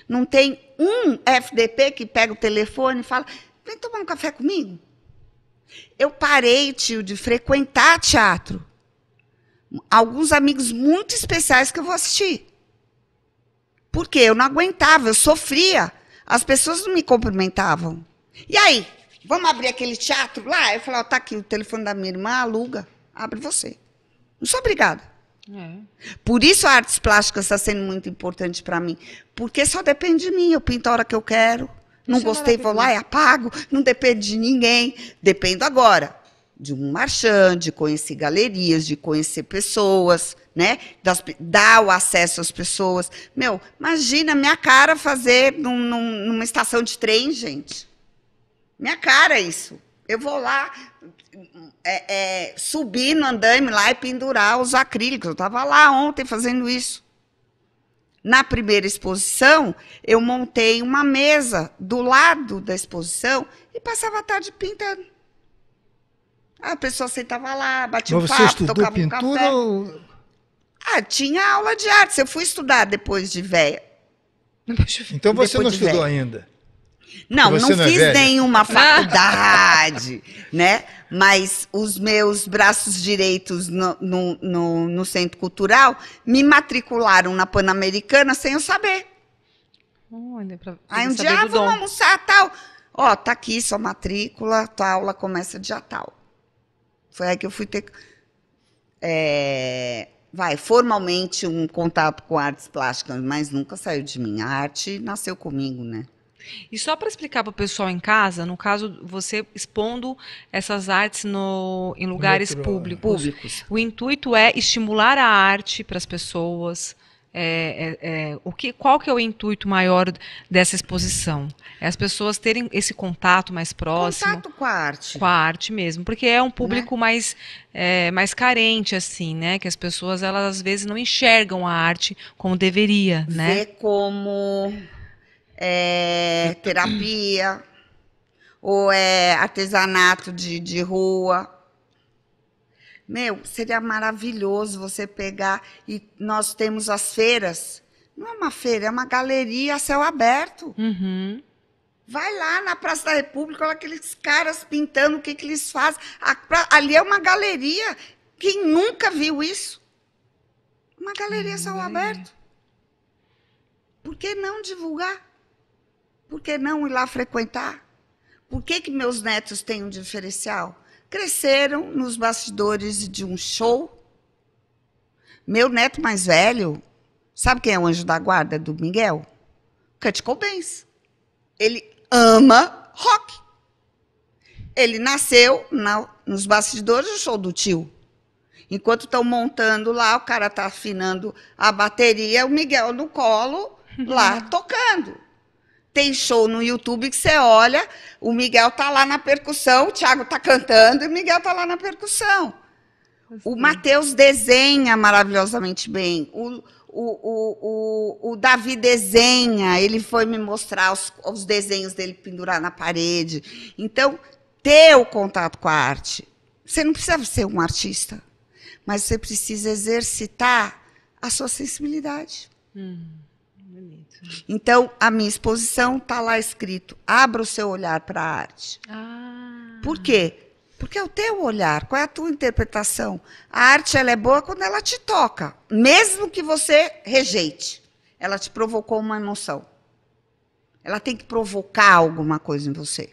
Não tem um FDP que pega o telefone e fala: vem tomar um café comigo. Eu parei, tio, de frequentar teatro. Alguns amigos muito especiais que eu vou assistir. Porque eu não aguentava, eu sofria. As pessoas não me cumprimentavam. E aí? Vamos abrir aquele teatro lá? Eu falo, tá aqui o telefone da minha irmã, aluga, abre você. Não sou obrigada. É. Por isso a artes plásticas está sendo muito importante para mim. Porque só depende de mim, eu pinto a hora que eu quero. Não é gostei, vou lá e apago. Não depende de ninguém. Dependo agora de um marchand, de conhecer galerias, de conhecer pessoas, né? Das, dar o acesso às pessoas. Meu, imagina minha cara fazer num, num, numa estação de trem, gente. Minha cara é isso. Eu vou lá é, é, subir no andame lá e pendurar os acrílicos. Eu estava lá ontem fazendo isso. Na primeira exposição, eu montei uma mesa do lado da exposição e passava a tarde pintando. A pessoa sentava lá, batia Mas um papo, tocava pintura café. Ou... Ah, tinha aula de arte. Eu fui estudar depois de véia. Então você depois não estudou véia. ainda? Não, não é fiz é nenhuma faculdade, né? Mas os meus braços direitos no, no, no, no Centro Cultural me matricularam na Pan-Americana sem eu saber. Olha, pra, Aí um dia, ah, vamos almoçar, tal. Ó, tá aqui sua matrícula, tua aula começa dia tal. Foi aí que eu fui ter... É, vai, formalmente um contato com artes plásticas, mas nunca saiu de mim. A arte nasceu comigo, né? E só para explicar para o pessoal em casa, no caso, você expondo essas artes no, em lugares públicos, públicos, o intuito é estimular a arte para as pessoas. É, é, é, o que, qual que é o intuito maior dessa exposição? É as pessoas terem esse contato mais próximo. Contato com a arte. Com a arte mesmo, porque é um público né? mais, é, mais carente, assim, né? Que as pessoas, elas às vezes não enxergam a arte como deveria, né? Vê né? como é terapia, ou é artesanato de, de rua. Meu, seria maravilhoso você pegar e nós temos as feiras. Não é uma feira, é uma galeria a céu aberto. Uhum. Vai lá na Praça da República, olha aqueles caras pintando, o que, que eles fazem. ali é uma galeria. Quem nunca viu isso? Uma galeria a céu uhum. aberto. Por que não divulgar? Por que não ir lá frequentar? Por que, que meus netos têm um diferencial? Cresceram nos bastidores de um show. Meu neto mais velho, sabe quem é o anjo da guarda do Miguel? Kurt Cobains. Ele ama rock. Ele nasceu na, nos bastidores do show do tio. Enquanto estão montando lá, o cara está afinando a bateria, o Miguel no colo, lá tocando tem show no YouTube que você olha, o Miguel tá lá na percussão, o Thiago tá cantando e o Miguel tá lá na percussão. O Matheus desenha maravilhosamente bem. O, o, o, o, Davi desenha, ele foi me mostrar os, os desenhos dele pendurar na parede. Então, ter o contato com a arte. Você não precisa ser um artista, mas você precisa exercitar a sua sensibilidade. Hum. Então, a minha exposição está lá escrito: abra o seu olhar para a arte. Ah. Por quê? Porque é o teu olhar, qual é a tua interpretação? A arte ela é boa quando ela te toca, mesmo que você rejeite. Ela te provocou uma emoção. Ela tem que provocar alguma coisa em você.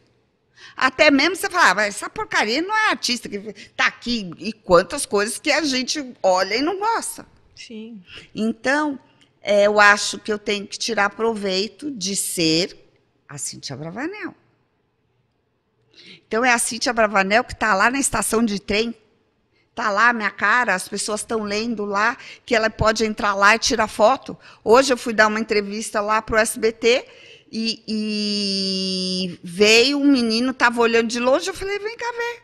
Até mesmo você falar, ah, essa porcaria não é artista que está aqui e quantas coisas que a gente olha e não gosta. Sim. Então, é, eu acho que eu tenho que tirar proveito de ser a Cintia Bravanel. Então é a Cintia Bravanel que está lá na estação de trem, está lá a minha cara, as pessoas estão lendo lá, que ela pode entrar lá e tirar foto. Hoje eu fui dar uma entrevista lá para o SBT e, e, veio um menino, estava olhando de longe, eu falei, vem cá ver,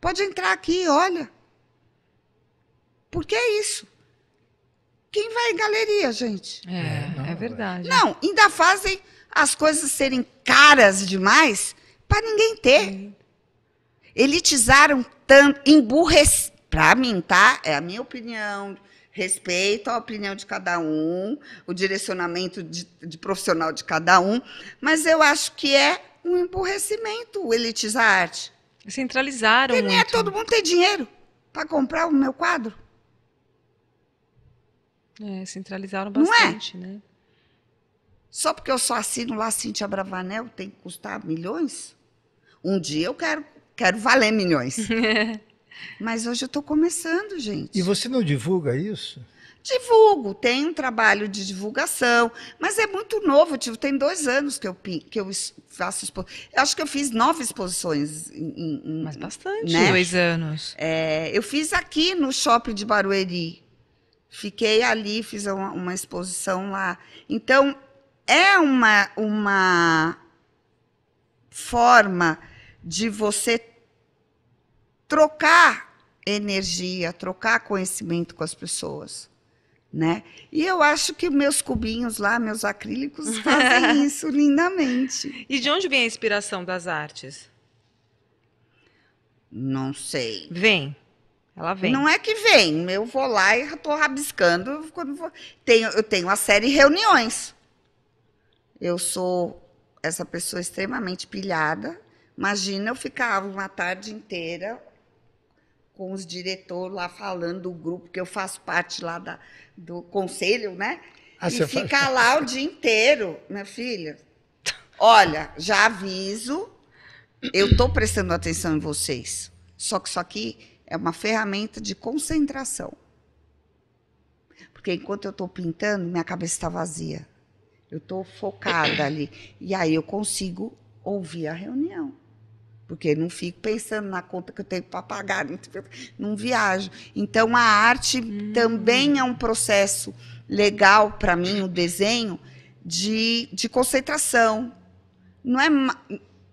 pode entrar aqui, olha. Por que isso? Quem vai em galeria, gente? É, é, é não, é verdade. Não, ainda fazem as coisas serem caras demais para ninguém ter. Sim. Elitizaram tanto, emburreceram. Para mim, tá? É a minha opinião. Respeito a opinião de cada um, o direcionamento de, de profissional de cada um, mas eu acho que é um emburrecimento elitizar a arte. Centralizaram. Porque nem é todo mundo ter dinheiro para comprar o meu quadro. É, centralizaram é? bastante, é? né? Só porque eu só assino lá Cintia Bravanel tem que custar milhões? Um dia eu quero, quero valer milhões. Mas hoje eu estou começando, gente. E você não divulga isso? Divulgo, tem um trabalho de divulgação, mas é muito novo, tipo, tem dois anos que eu, que eu faço exposições. Acho que eu fiz nove exposições. Em, em, mas bastante, né? dois anos. É, eu fiz aqui no shopping de Barueri, Fiquei ali, fiz uma, uma exposição lá. Então, é uma, uma forma de você trocar energia, trocar conhecimento com as pessoas. Né? E eu acho que meus cubinhos lá, meus acrílicos, fazem isso lindamente. E de onde vem a inspiração das artes? Não sei. Vem. Ela vem. Não é que vem, eu vou lá e estou rabiscando. Quando vou. Tenho, eu tenho a série reuniões. Eu sou essa pessoa extremamente pilhada. Imagina, eu ficava uma tarde inteira com os diretores lá falando do grupo, que eu faço parte lá da, do conselho, né? Ah, e ficar faz... lá o dia inteiro, minha filha. Olha, já aviso, eu estou prestando atenção em vocês. Só que isso aqui é uma ferramenta de concentração. Porque enquanto eu estou pintando, minha cabeça está vazia. Eu estou focada ali. E aí eu consigo ouvir a reunião. Porque não fico pensando na conta que eu tenho para pagar, não viajo. Então a arte hum. também é um processo legal para mim, o desenho, de, de concentração. Não é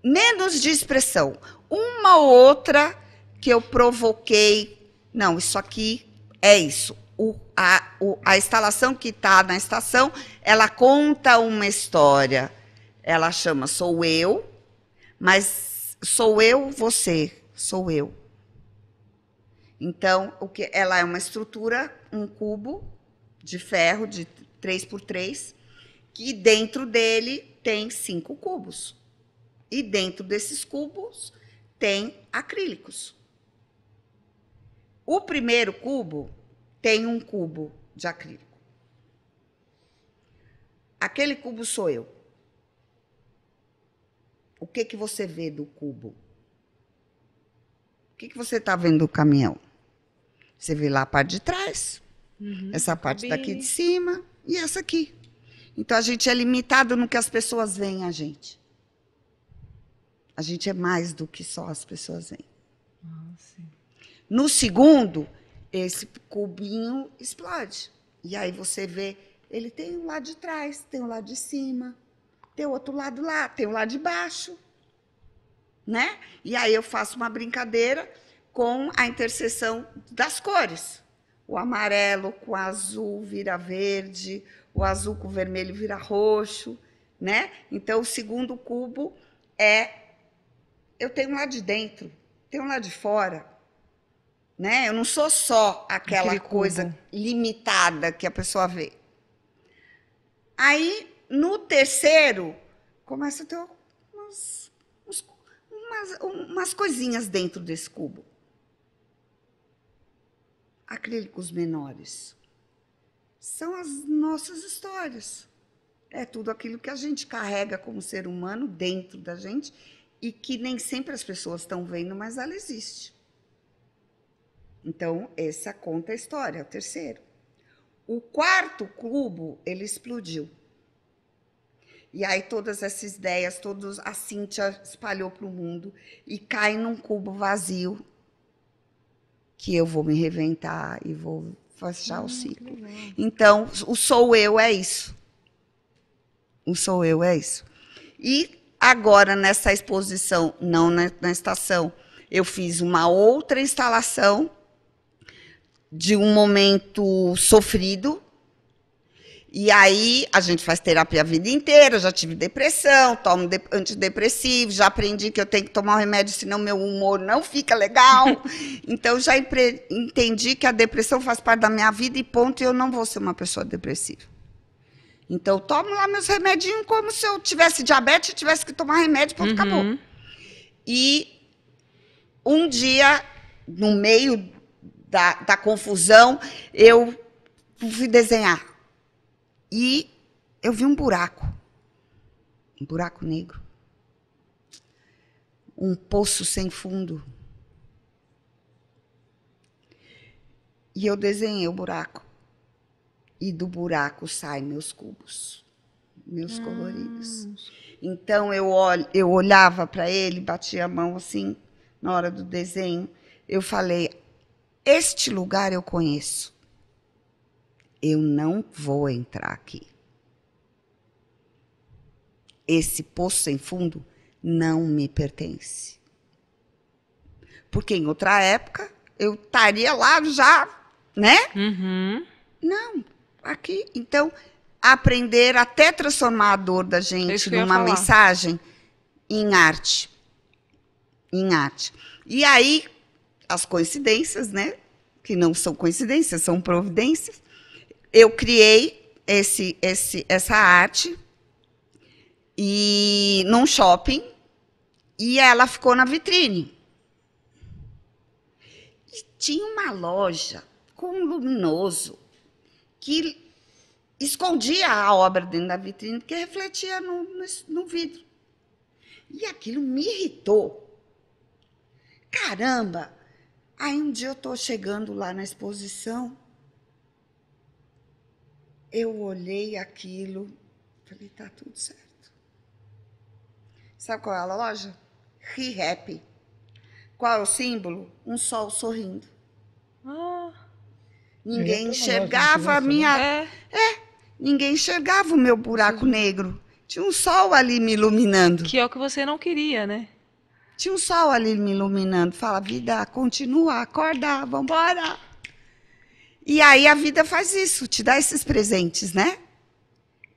menos de expressão. Uma ou outra que eu provoquei. Não, isso aqui é isso. O, a, o, a instalação que está na estação, ela conta uma história. Ela chama Sou Eu, mas sou eu você, sou eu. Então, o que ela é uma estrutura, um cubo de ferro de 3 por 3, que dentro dele tem cinco cubos. E dentro desses cubos tem acrílicos. O primeiro cubo tem um cubo de acrílico. Aquele cubo sou eu. O que que você vê do cubo? O que, que você está vendo do caminhão? Você vê lá a parte de trás, uhum, essa parte daqui de cima e essa aqui. Então a gente é limitado no que as pessoas veem a gente. A gente é mais do que só as pessoas veem. Ah, sim. No segundo, esse cubinho explode. E aí você vê, ele tem um lado de trás, tem um lado de cima, tem outro lado lá, tem um lado de baixo. Né? E aí eu faço uma brincadeira com a interseção das cores. O amarelo com o azul vira verde, o azul com o vermelho vira roxo, né? Então o segundo cubo é eu tenho um lá de dentro, tenho um lá de fora, né? Eu não sou só aquela Aquele coisa cubo. limitada que a pessoa vê. Aí, no terceiro, começa a ter umas, umas, umas coisinhas dentro desse cubo. Acrílicos menores. São as nossas histórias. É tudo aquilo que a gente carrega como ser humano dentro da gente e que nem sempre as pessoas estão vendo, mas ela existe. Então, essa conta a história, é o terceiro. O quarto cubo, ele explodiu. E aí todas essas ideias, todos, a Cíntia espalhou para o mundo e cai num cubo vazio que eu vou me reventar e vou fechar o ah, ciclo. Então, o sou eu é isso. O sou eu é isso. E agora, nessa exposição, não na, na estação, eu fiz uma outra instalação de um momento sofrido. E aí a gente faz terapia a vida inteira, já tive depressão, tomo de antidepressivo, já aprendi que eu tenho que tomar um remédio, senão meu humor não fica legal. então já entendi que a depressão faz parte da minha vida e ponto, eu não vou ser uma pessoa depressiva. Então tomo lá meus remedinhos como se eu tivesse diabetes e tivesse que tomar remédio, ponto, uhum. acabou. E um dia, no meio da, da confusão, eu fui desenhar. E eu vi um buraco. Um buraco negro. Um poço sem fundo. E eu desenhei o buraco. E do buraco saem meus cubos, meus ah. coloridos. Então eu, ol, eu olhava para ele, batia a mão assim, na hora do desenho. Eu falei: este lugar eu conheço. Eu não vou entrar aqui. Esse poço sem fundo não me pertence. Porque em outra época eu estaria lá já, né? Uhum. Não, aqui. Então, aprender até transformar a dor da é gente numa mensagem em arte. Em arte. E aí, as coincidências, né? Que não são coincidências, são providências. Eu criei esse, esse, essa arte e num shopping e ela ficou na vitrine. E tinha uma loja com um luminoso que escondia a obra dentro da vitrine porque refletia no, no, no vidro. E aquilo me irritou. Caramba, Aí um dia eu estou chegando lá na exposição, eu olhei aquilo, falei, tá tudo certo. Sabe qual é a loja? He Happy. Qual é o símbolo? Um sol sorrindo. Ah, Ninguém é enxergava a minha. Né? É. é, ninguém enxergava o meu buraco negro. Tinha um sol ali me iluminando. Que é o que você não queria, né? Tinha um sol ali me iluminando. Fala, vida, continua, acorda, vambora. E aí a vida faz isso, te dá esses presentes, né?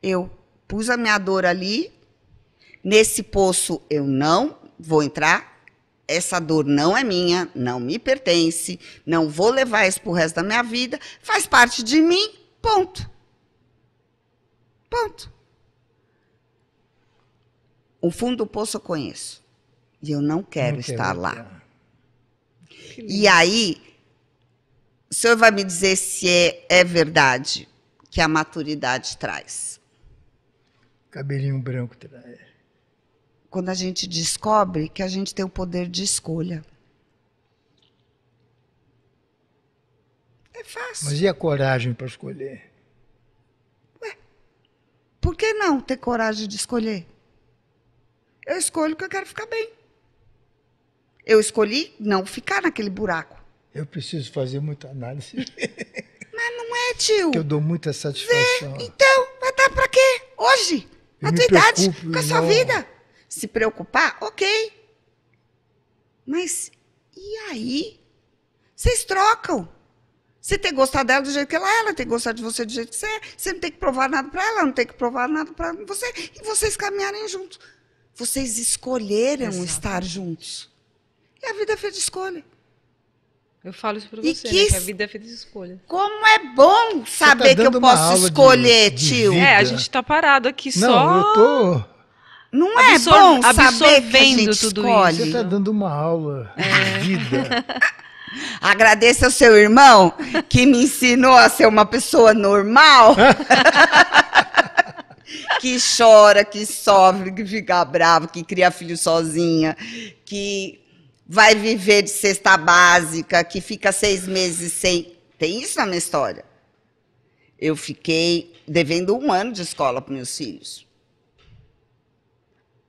Eu pus a minha dor ali. Nesse poço eu não vou entrar. Essa dor não é minha, não me pertence, não vou levar isso pro resto da minha vida, faz parte de mim, ponto. Ponto. O fundo do poço eu conheço. E eu não quero não estar quero. lá. É. E aí, o senhor vai me dizer se é, é verdade que a maturidade traz. Cabelinho branco traz. É. Quando a gente descobre que a gente tem o poder de escolha. É fácil. Mas e a coragem para escolher? Ué, por que não ter coragem de escolher? Eu escolho que eu quero ficar bem. Eu escolhi não ficar naquele buraco. Eu preciso fazer muita análise. Mas não é, tio. Que eu dou muita satisfação. Vê? Então, vai dar pra quê? Hoje? Eu na tua idade? com a sua vida? Se preocupar? Ok. Mas e aí? Vocês trocam. Você ter gostado dela do jeito que ela é, ela ter gostado de você do jeito que você é. Você não tem que provar nada para ela, não tem que provar nada para você. E vocês caminharem juntos. Vocês escolheram Exato. estar juntos. E é a vida é feita de escolha. Eu falo isso para você, que, né, que, a vida é feita de escolha. Como é bom tá saber tá que eu posso escolher, de, tio. De é, a gente está parado aqui Não, só. Não, eu tô. Não é bom saber que a gente tudo escolhe. Isso. Você está dando uma aula é. de vida. Agradeça ao seu irmão que me ensinou a ser uma pessoa normal. que chora, que sofre, que fica brava, que cria filho sozinha, que vai viver de cesta básica, que fica seis meses sem. Tem isso na minha história. Eu fiquei devendo um ano de escola para meus filhos.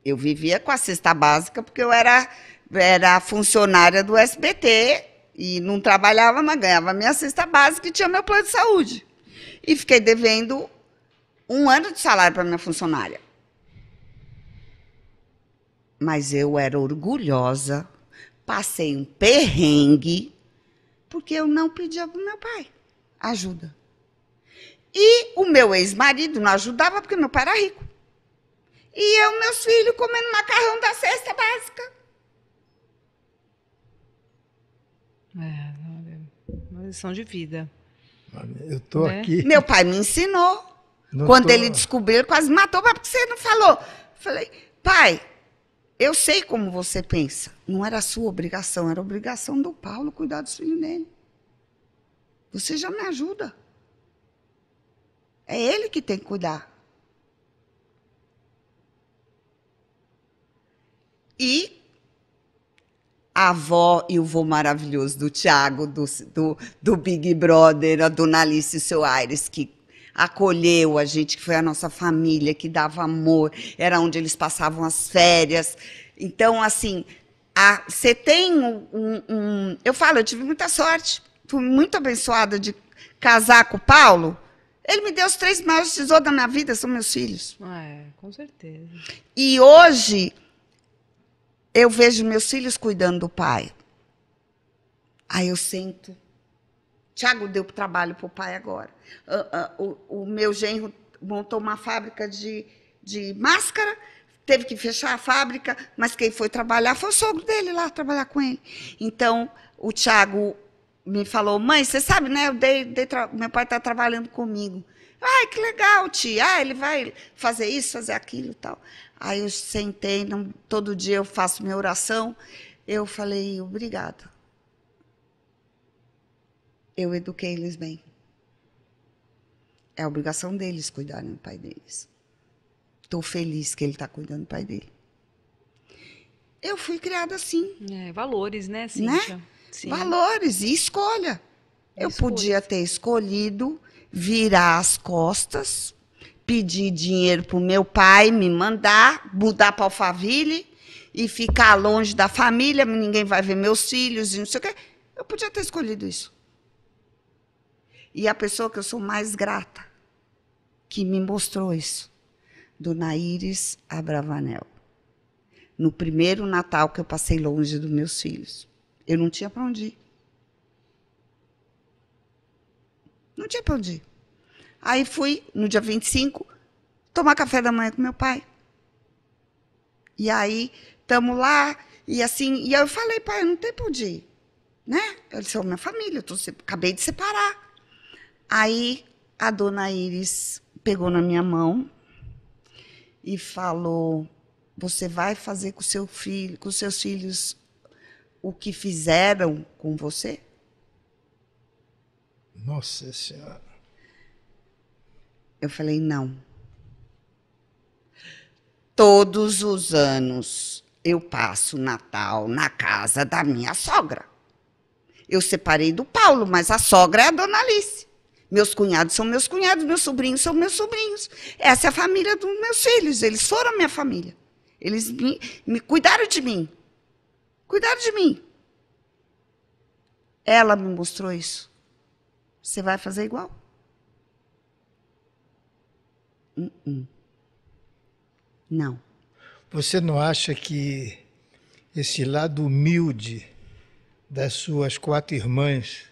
Eu vivia com a cesta básica porque eu era, era funcionária do SBT e não trabalhava, mas ganhava minha cesta básica e tinha meu plano de saúde. E fiquei devendo um ano de salário para minha funcionária. Mas eu era orgulhosa passei um perrengue porque eu não pedia para o meu pai ajuda. E o meu ex-marido não ajudava porque meu pai era rico. E eu, meus filhos, comendo macarrão da cesta básica. É, uma lição de vida. Eu estou né? aqui. Meu pai me ensinou. Não Quando tô... ele descobriu, ele quase matou, mas porque você não falou. Falei, pai, eu sei como você pensa. Não era sua obrigação, era obrigação do Paulo cuidar dos filhos dele. Você já me ajuda. É ele que tem que cuidar. E a avó e o vô maravilhoso do Tiago, do, do, do, Big Brother, a dona Alice Seu Aires, que acolheu a gente, que foi a nossa família, que dava amor, era onde eles passavam as férias. Então, assim, você tem um, um, Eu falo, eu tive muita sorte, fui muito abençoada de casar com o Paulo. Ele me deu os três maiores tesouros da minha vida, são meus filhos. Ah, é, com certeza. E hoje eu vejo meus filhos cuidando do pai. Aí eu sinto Tiago deu trabalho para o pai agora. Uh, uh, o, o, meu genro montou uma fábrica de, de máscara, teve que fechar a fábrica, mas quem foi trabalhar foi o sogro dele lá trabalhar com ele. Então, o Tiago me falou: mãe, você sabe, né? Eu dei, dei meu pai está trabalhando comigo. Ai, que legal, tia. Ah, ele vai fazer isso, fazer aquilo tal. Aí eu sentei, não, todo dia eu faço minha oração. Eu falei, obrigada eu eduquei eles bem. É obrigação deles cuidarem do pai deles. Estou feliz que ele está cuidando do pai dele. Eu fui criada assim. É, valores, né, né? Cíntia? Né? Sim. Valores e escolha. eu escolha. podia ter escolhido virar as costas, pedir dinheiro para o meu pai me mandar, mudar para Alphaville e ficar longe da família, ninguém vai ver meus filhos e não sei o quê. Eu podia ter escolhido isso. E a pessoa que eu sou mais grata, que me mostrou isso, do Iris Abravanel. No primeiro Natal que eu passei longe dos meus filhos, eu não tinha para onde ir. Não tinha para onde ir. Aí fui, no dia 25, tomar café da manhã com meu pai. E aí, estamos lá, e assim, e eu falei, pai, não tem para onde ir, né? Eles são minha família, eu tô, acabei de separar. Aí a dona Iris pegou na minha mão e falou: "Você vai fazer com seu filho, com seus filhos o que fizeram com você?" Nossa Senhora. Eu falei: "Não." Todos os anos eu passo Natal na casa da minha sogra. Eu separei do Paulo, mas a sogra é a dona Alice. Meus cunhados são meus cunhados, meus sobrinhos são meus sobrinhos. Essa é a família dos meus filhos. Eles foram minha família. Eles me, me cuidaram de mim. Cuidaram de mim. Ela me mostrou isso. Você vai fazer igual? Uh -uh. Não. Você não acha que esse lado humilde das suas quatro irmãs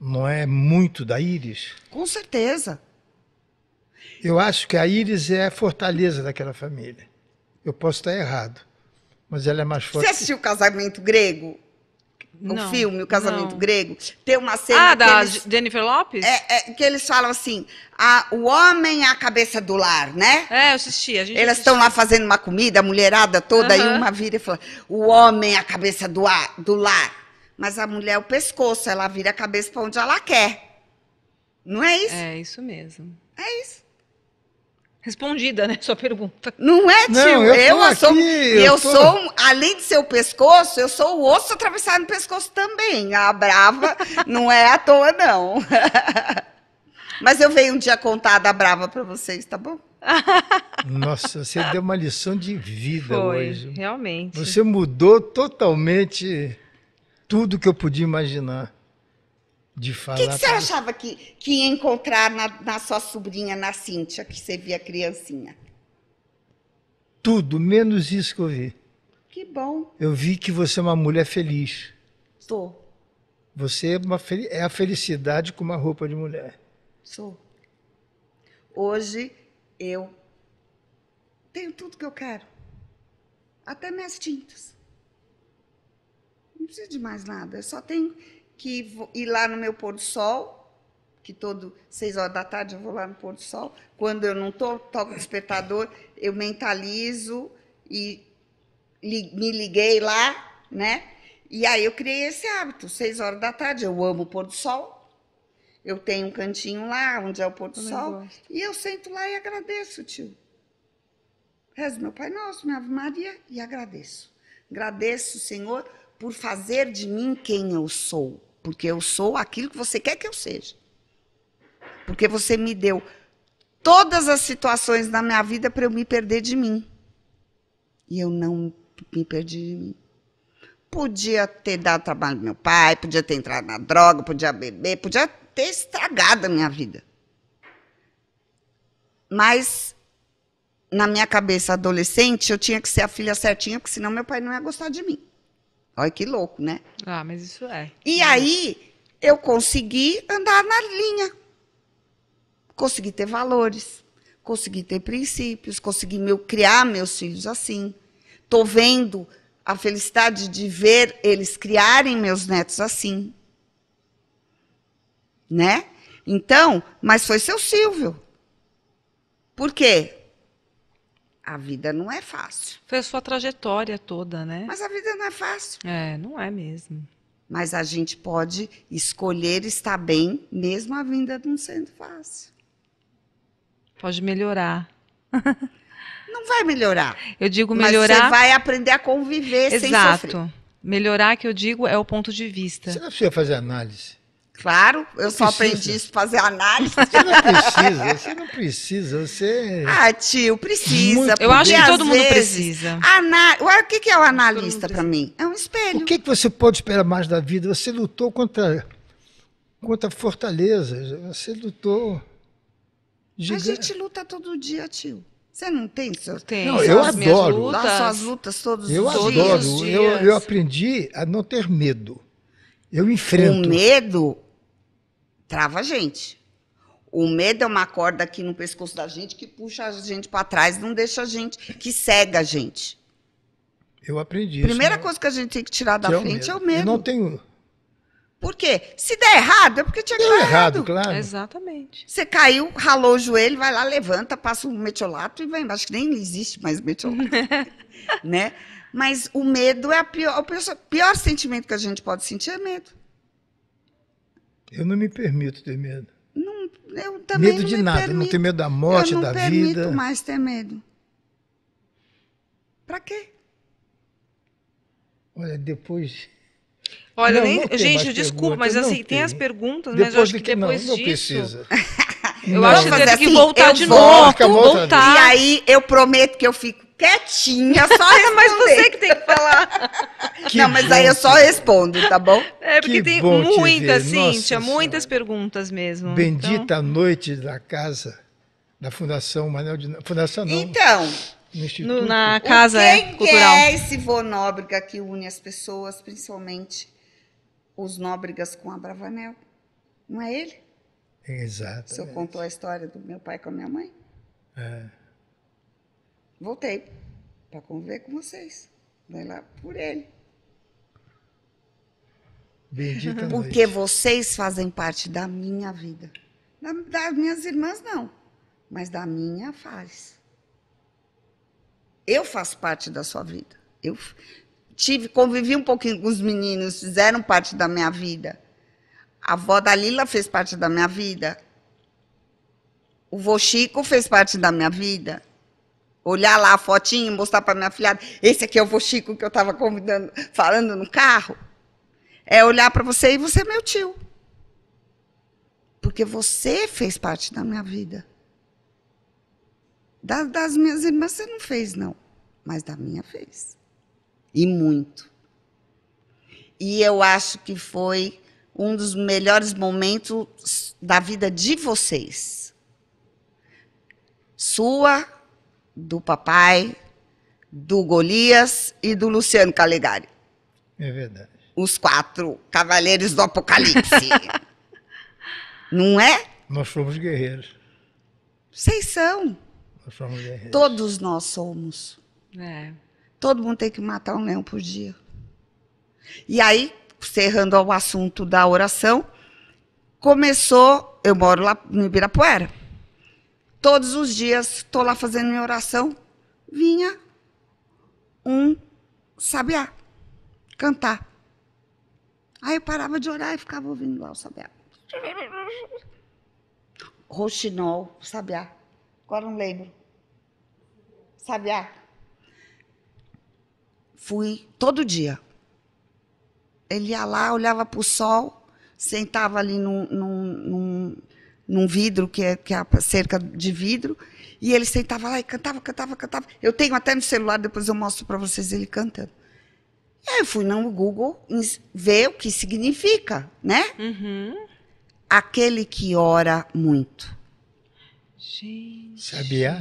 não é muito da Íris? Com certeza. Eu acho que a Íris é a fortaleza daquela família. Eu posso estar errado, mas ela é mais forte. Você assistiu o casamento grego? O não, filme, o casamento não. grego, tem uma cena. Ah, da eles, Jennifer Lopes? É, é, que eles falam assim: a, o homem é a cabeça do lar, né? É, eu assisti. A gente Elas estão lá fazendo uma comida, a mulherada toda, uh -huh. e uma vira e fala: o homem é a cabeça do, ar, do lar. Mas a mulher é o pescoço, ela vira a cabeça para onde ela quer. Não é isso? É isso mesmo. É isso. Respondida, né? Sua pergunta. Não é, tio? Não, eu, eu sou. eu, eu tô... sou, além de ser o pescoço, eu sou o osso atravessado no pescoço também. A brava não é à toa, não. Mas eu venho um dia contar da brava para vocês, tá bom? Nossa, você deu uma lição de vida Foi, hoje. Realmente. Você mudou totalmente tudo que eu podia imaginar de falar. O que, que você achava que, que ia encontrar na, na sua sobrinha, na Cíntia, que você via criancinha? Tudo, menos isso que eu vi. Que bom. Eu vi que você é uma mulher feliz. Sou. Você é, uma, é a felicidade com uma roupa de mulher. Sou. Hoje eu tenho tudo que eu quero. Até minhas tintas. Não preciso de mais nada. Eu só tenho que ir lá no meu pôr do sol, que todo seis horas da tarde eu vou lá no pôr do sol. Quando eu não estou, toco o despertador, eu mentalizo e li, me liguei lá, né? E aí eu criei esse hábito. Seis horas da tarde, eu amo o pôr do sol. Eu tenho um cantinho lá, onde é o pôr do sol. Gosto. E eu sento lá e agradeço, tio. Rezo meu Pai Nosso, minha Ave Maria, e agradeço. Agradeço, Senhor, por fazer de mim quem eu sou, porque eu sou aquilo que você quer que eu seja. Porque você me deu todas as situações na minha vida para eu me perder de mim. E eu não me perdi de mim. Podia ter dado trabalho meu pai, podia ter entrado na droga, podia beber, podia ter estragado a minha vida. Mas na minha cabeça adolescente, eu tinha que ser a filha certinha, porque senão meu pai não ia gostar de mim. Olha que louco, né? Ah, mas isso é. E é. aí eu consegui andar na linha. Consegui ter valores, consegui ter princípios, consegui meu, criar meus filhos assim. Estou vendo a felicidade de ver eles criarem meus netos assim. Né? Então, mas foi seu Silvio. Por quê? a vida não é fácil. Foi a sua trajetória toda, né? Mas a vida não é fácil. É, não é mesmo. Mas a gente pode escolher estar bem, mesmo a vida não sendo fácil. Pode melhorar. não vai melhorar. Eu digo melhorar. Mas você vai aprender a conviver Exato. sem sofrer. Melhorar, que eu digo, é o ponto de vista. Você não precisa fazer análise. Claro, eu não só precisa. aprendi isso, fazer análise. Você não precisa, você não precisa, você... É ah, tio, precisa. Muito eu acho que todo mundo precisa. Ana... o que é o analista para mim? É um espelho. O que, que você pode esperar mais da vida? Você lutou contra, contra fortalezas, você lutou... Gigante. A gente luta todo dia, tio. Você não tem seus tem. Não, eu adoro. Lutas. suas lutas todos eu os adoro. dias. Eu adoro. Eu aprendi a não ter medo. Eu enfrento. O medo trava a gente. O medo é uma corda aqui no pescoço da gente que puxa a gente para trás, não deixa a gente, que cega a gente. Eu aprendi. Primeira isso, né? coisa que a gente tem que tirar da que frente é o medo. É o medo. Eu não tenho. Por quê? Se der errado, é porque tinha Deu errado. errado, claro. Exatamente. Você caiu, ralou o joelho, vai lá, levanta, passa um metiolato e vai Acho que nem existe mais metiolato. né? Mas o medo é a pior, o pior sentimento que a gente pode sentir é medo. Eu não me permito ter medo. Não, eu também medo não de me nada, permito. não tenho medo da morte, da vida. Eu não permito vida. mais ter medo. Para quê? Olha, depois Olha, não, nem, não gente, desculpa, mas assim, tem. tem. as perguntas, depois mas eu acho que, que depois não, disso. Não eu acho que tem assim, que voltar de novo. Volta, volta. E aí eu prometo que eu fico quietinha, só é, mas você que tem que falar. Que não, mas aí eu só respondo, tá bom? É, porque tem muitas, Cíntia, muitas senhora. perguntas mesmo. Bendita então... noite da casa, da Fundação Manel de... Fundação não. Então... No, na casa o que é, cultural. é esse vô Nóbrega que une as pessoas, principalmente os Nóbregas com a Bravanel? Não é ele? Exato. O senhor contou a história do meu pai com a minha mãe? É voltei para conviver com vocês. Vai lá por ele. Bendita Porque noite. vocês fazem parte da minha vida. Da, das minhas irmãs, não. Mas da minha faz. Eu faço parte da sua vida. Eu tive, convivi um pouquinho com os meninos, fizeram parte da minha vida. A avó da Lila fez parte da minha vida. O vô Chico fez parte da minha vida olhar lá a fotinho, mostrar para minha filhada, esse aqui é o Chico que eu estava convidando, falando no carro. É olhar para você e você é meu tio. Porque você fez parte da minha vida. das minhas irmãs você não fez, não. Mas da minha fez. E muito. E eu acho que foi um dos melhores momentos da vida de vocês. Sua, do papai, do Golias e do Luciano Calegari. É verdade. Os quatro cavaleiros do Apocalipse. Não é? Nós somos guerreiros. Vocês são. Nós somos guerreiros. Todos nós somos. É. Todo mundo tem que matar um leão por dia. E aí, cerrando o assunto da oração, começou. Eu moro lá no Ibirapuera. Todos os dias estou lá fazendo minha oração, vinha um sabiá cantar. Aí eu parava de orar e ficava ouvindo lá o sabiá. Roxinol, sabiá. Agora não lembro. Sabiá. Fui todo dia. Ele ia lá, olhava para o sol, sentava ali num, num, num num vidro que é, que é a cerca de vidro, e ele sentava lá e cantava, cantava, cantava. Eu tenho até no celular, depois eu mostro para vocês ele cantando. E aí eu fui no Google ver o que significa, né? Uhum. Aquele que ora muito. Gente. Sabiá?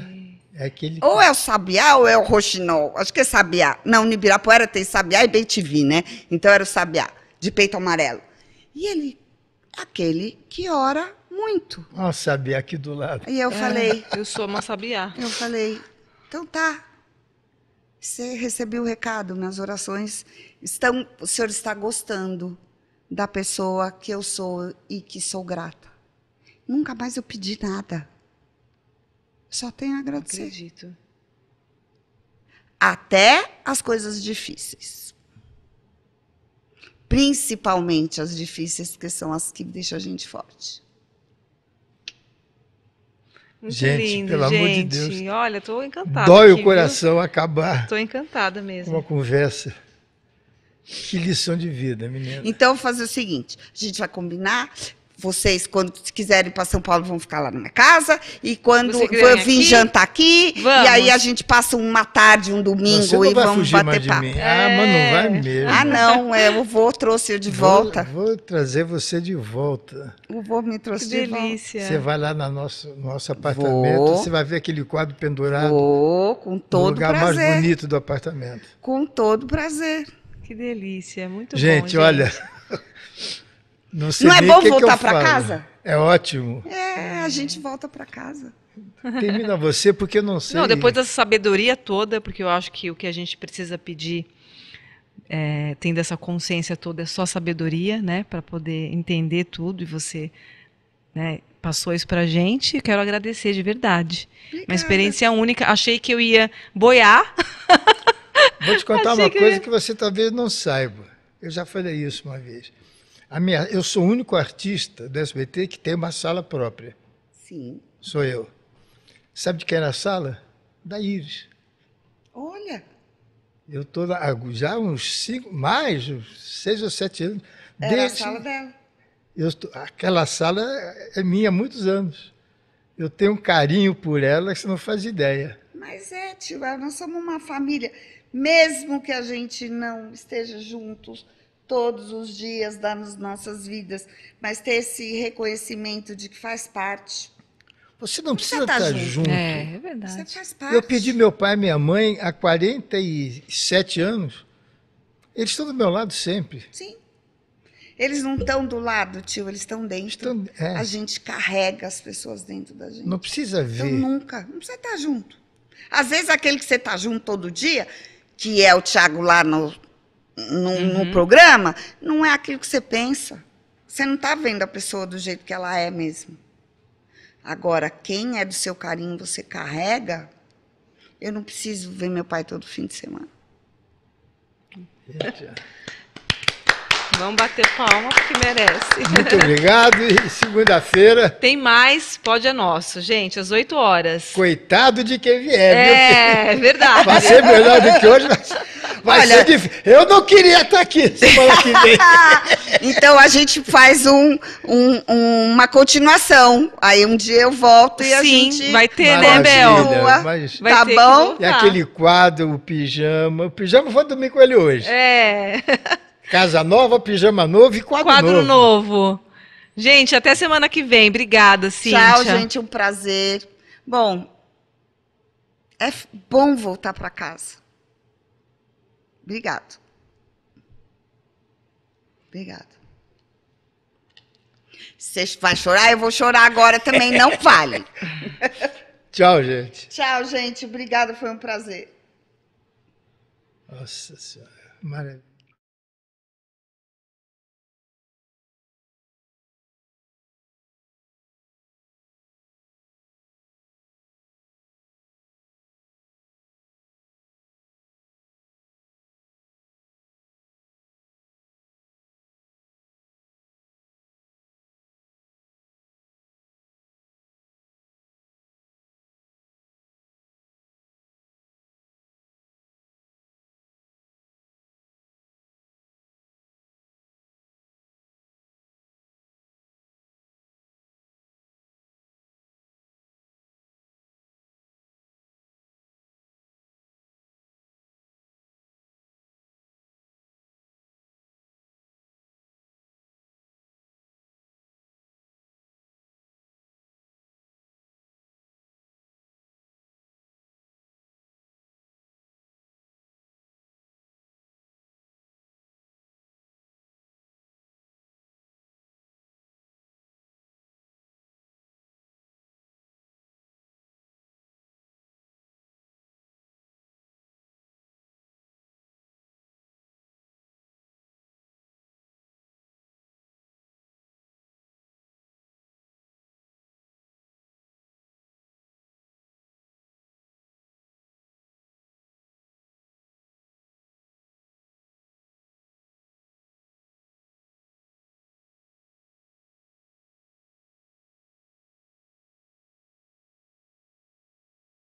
É aquele... Ou é o sabiá ou é o roxinol. Acho que é sabiá. Não, no Ibirapuera tem sabiá e beitivi, né? Então era o sabiá, de peito amarelo. E ele, aquele que ora muito. Olha sabiá aqui do lado. E eu é, falei. Eu sou uma sabiá. Eu falei, então tá. Você recebeu o recado, minhas orações estão. O senhor está gostando da pessoa que eu sou e que sou grata. Nunca mais eu pedi nada. Só tenho a agradecer. acredito. Até as coisas difíceis. Principalmente as difíceis, que são as que deixam a gente forte. Muito gente, lindo, pelo gente. amor de Deus. Olha, estou encantada. Dói aqui, o coração viu? acabar. Estou encantada mesmo. Uma conversa. Que lição de vida, menina. Então, vou fazer o seguinte: a gente vai combinar vocês, quando quiserem para São Paulo, vão ficar lá na minha casa. E quando eu vim aqui? jantar aqui, vamos. e aí a gente passa uma tarde, um domingo e vamos bater papo. Ah, é. não vai é. mesmo. Ah, não, é, o vô trouxe eu de volta. Vou, vou trazer você de volta. O vô me trouxe que de delícia. volta. Você vai lá no nosso, nosso apartamento, vou. você vai ver aquele quadro pendurado. Vou, com todo lugar prazer. lugar mais bonito do apartamento. Com todo prazer. Que delícia, muito gente, bom. Gente, olha. Não, não é bom é que voltar para casa? É ótimo. É, a gente volta para casa. Termina você, porque eu não sei. Não, depois dessa sabedoria toda, porque eu acho que o que a gente precisa pedir, é, tendo essa consciência toda, é só sabedoria, né, para poder entender tudo e você né, passou isso para a gente. Quero agradecer de verdade. Obrigada. Uma experiência única. Achei que eu ia boiar. Vou te contar Achei uma que coisa ia... que você talvez não saiba. Eu já falei isso uma vez minha, eu sou o único artista do SBT que tem uma sala própria. Sim. Sou eu. Sabe de quem era a sala? Da Iris. Olha! Eu estou já uns cinco, mais, uns seis ou sete anos. Era desde, a sala dela. Eu, aquela sala é minha há muitos anos. Eu tenho um carinho por ela que você não faz ideia. Mas é, tio, nós somos uma família. Mesmo que a gente não esteja juntos, todos os dias das nossas vidas, mas ter esse reconhecimento de que faz parte. Você não precisa estar tá, tá junto. junto. É, é verdade. Você faz parte. Eu pedi meu pai e minha mãe há 47 anos. Eles estão do meu lado sempre. Sim. Eles não estão do lado, tio, eles estão dentro. Estão, é. A gente carrega as pessoas dentro da gente. Não precisa então, ver. Então, nunca. Não precisa estar tá junto. Às vezes, aquele que você está junto todo dia, que é o Tiago lá no, no, uhum. no programa, não é aquilo que você pensa. Você não está vendo a pessoa do jeito que ela é mesmo. Agora, quem é do seu carinho você carrega, eu não preciso ver meu pai todo fim de semana. Vamos bater palma porque merece. Muito obrigado. E segunda-feira. Tem mais, pode é nosso, gente, às 8 horas. Coitado de quem vier. É, viu? verdade. Vai ser melhor do que hoje, mas. Vai Olha, ser difícil. Eu não queria estar aqui semana que vem. então a gente faz um, um, uma continuação. Aí um dia eu volto e Sim, a gente. Vai ter, né, Bel? Vai tá ter bom? E aquele quadro, o pijama. O pijama vou dormir com ele hoje. É. Casa nova, pijama novo e quadro, quadro novo. novo. Gente, até semana que vem. Obrigada, Cíntia. Tchau, gente. Um prazer. Bom, é bom voltar para casa. Obrigado. Obrigado. Você vai chorar? Eu vou chorar agora também, não fale. Tchau, gente. Tchau, gente. Obrigada, foi um prazer. Nossa Senhora, maravilha.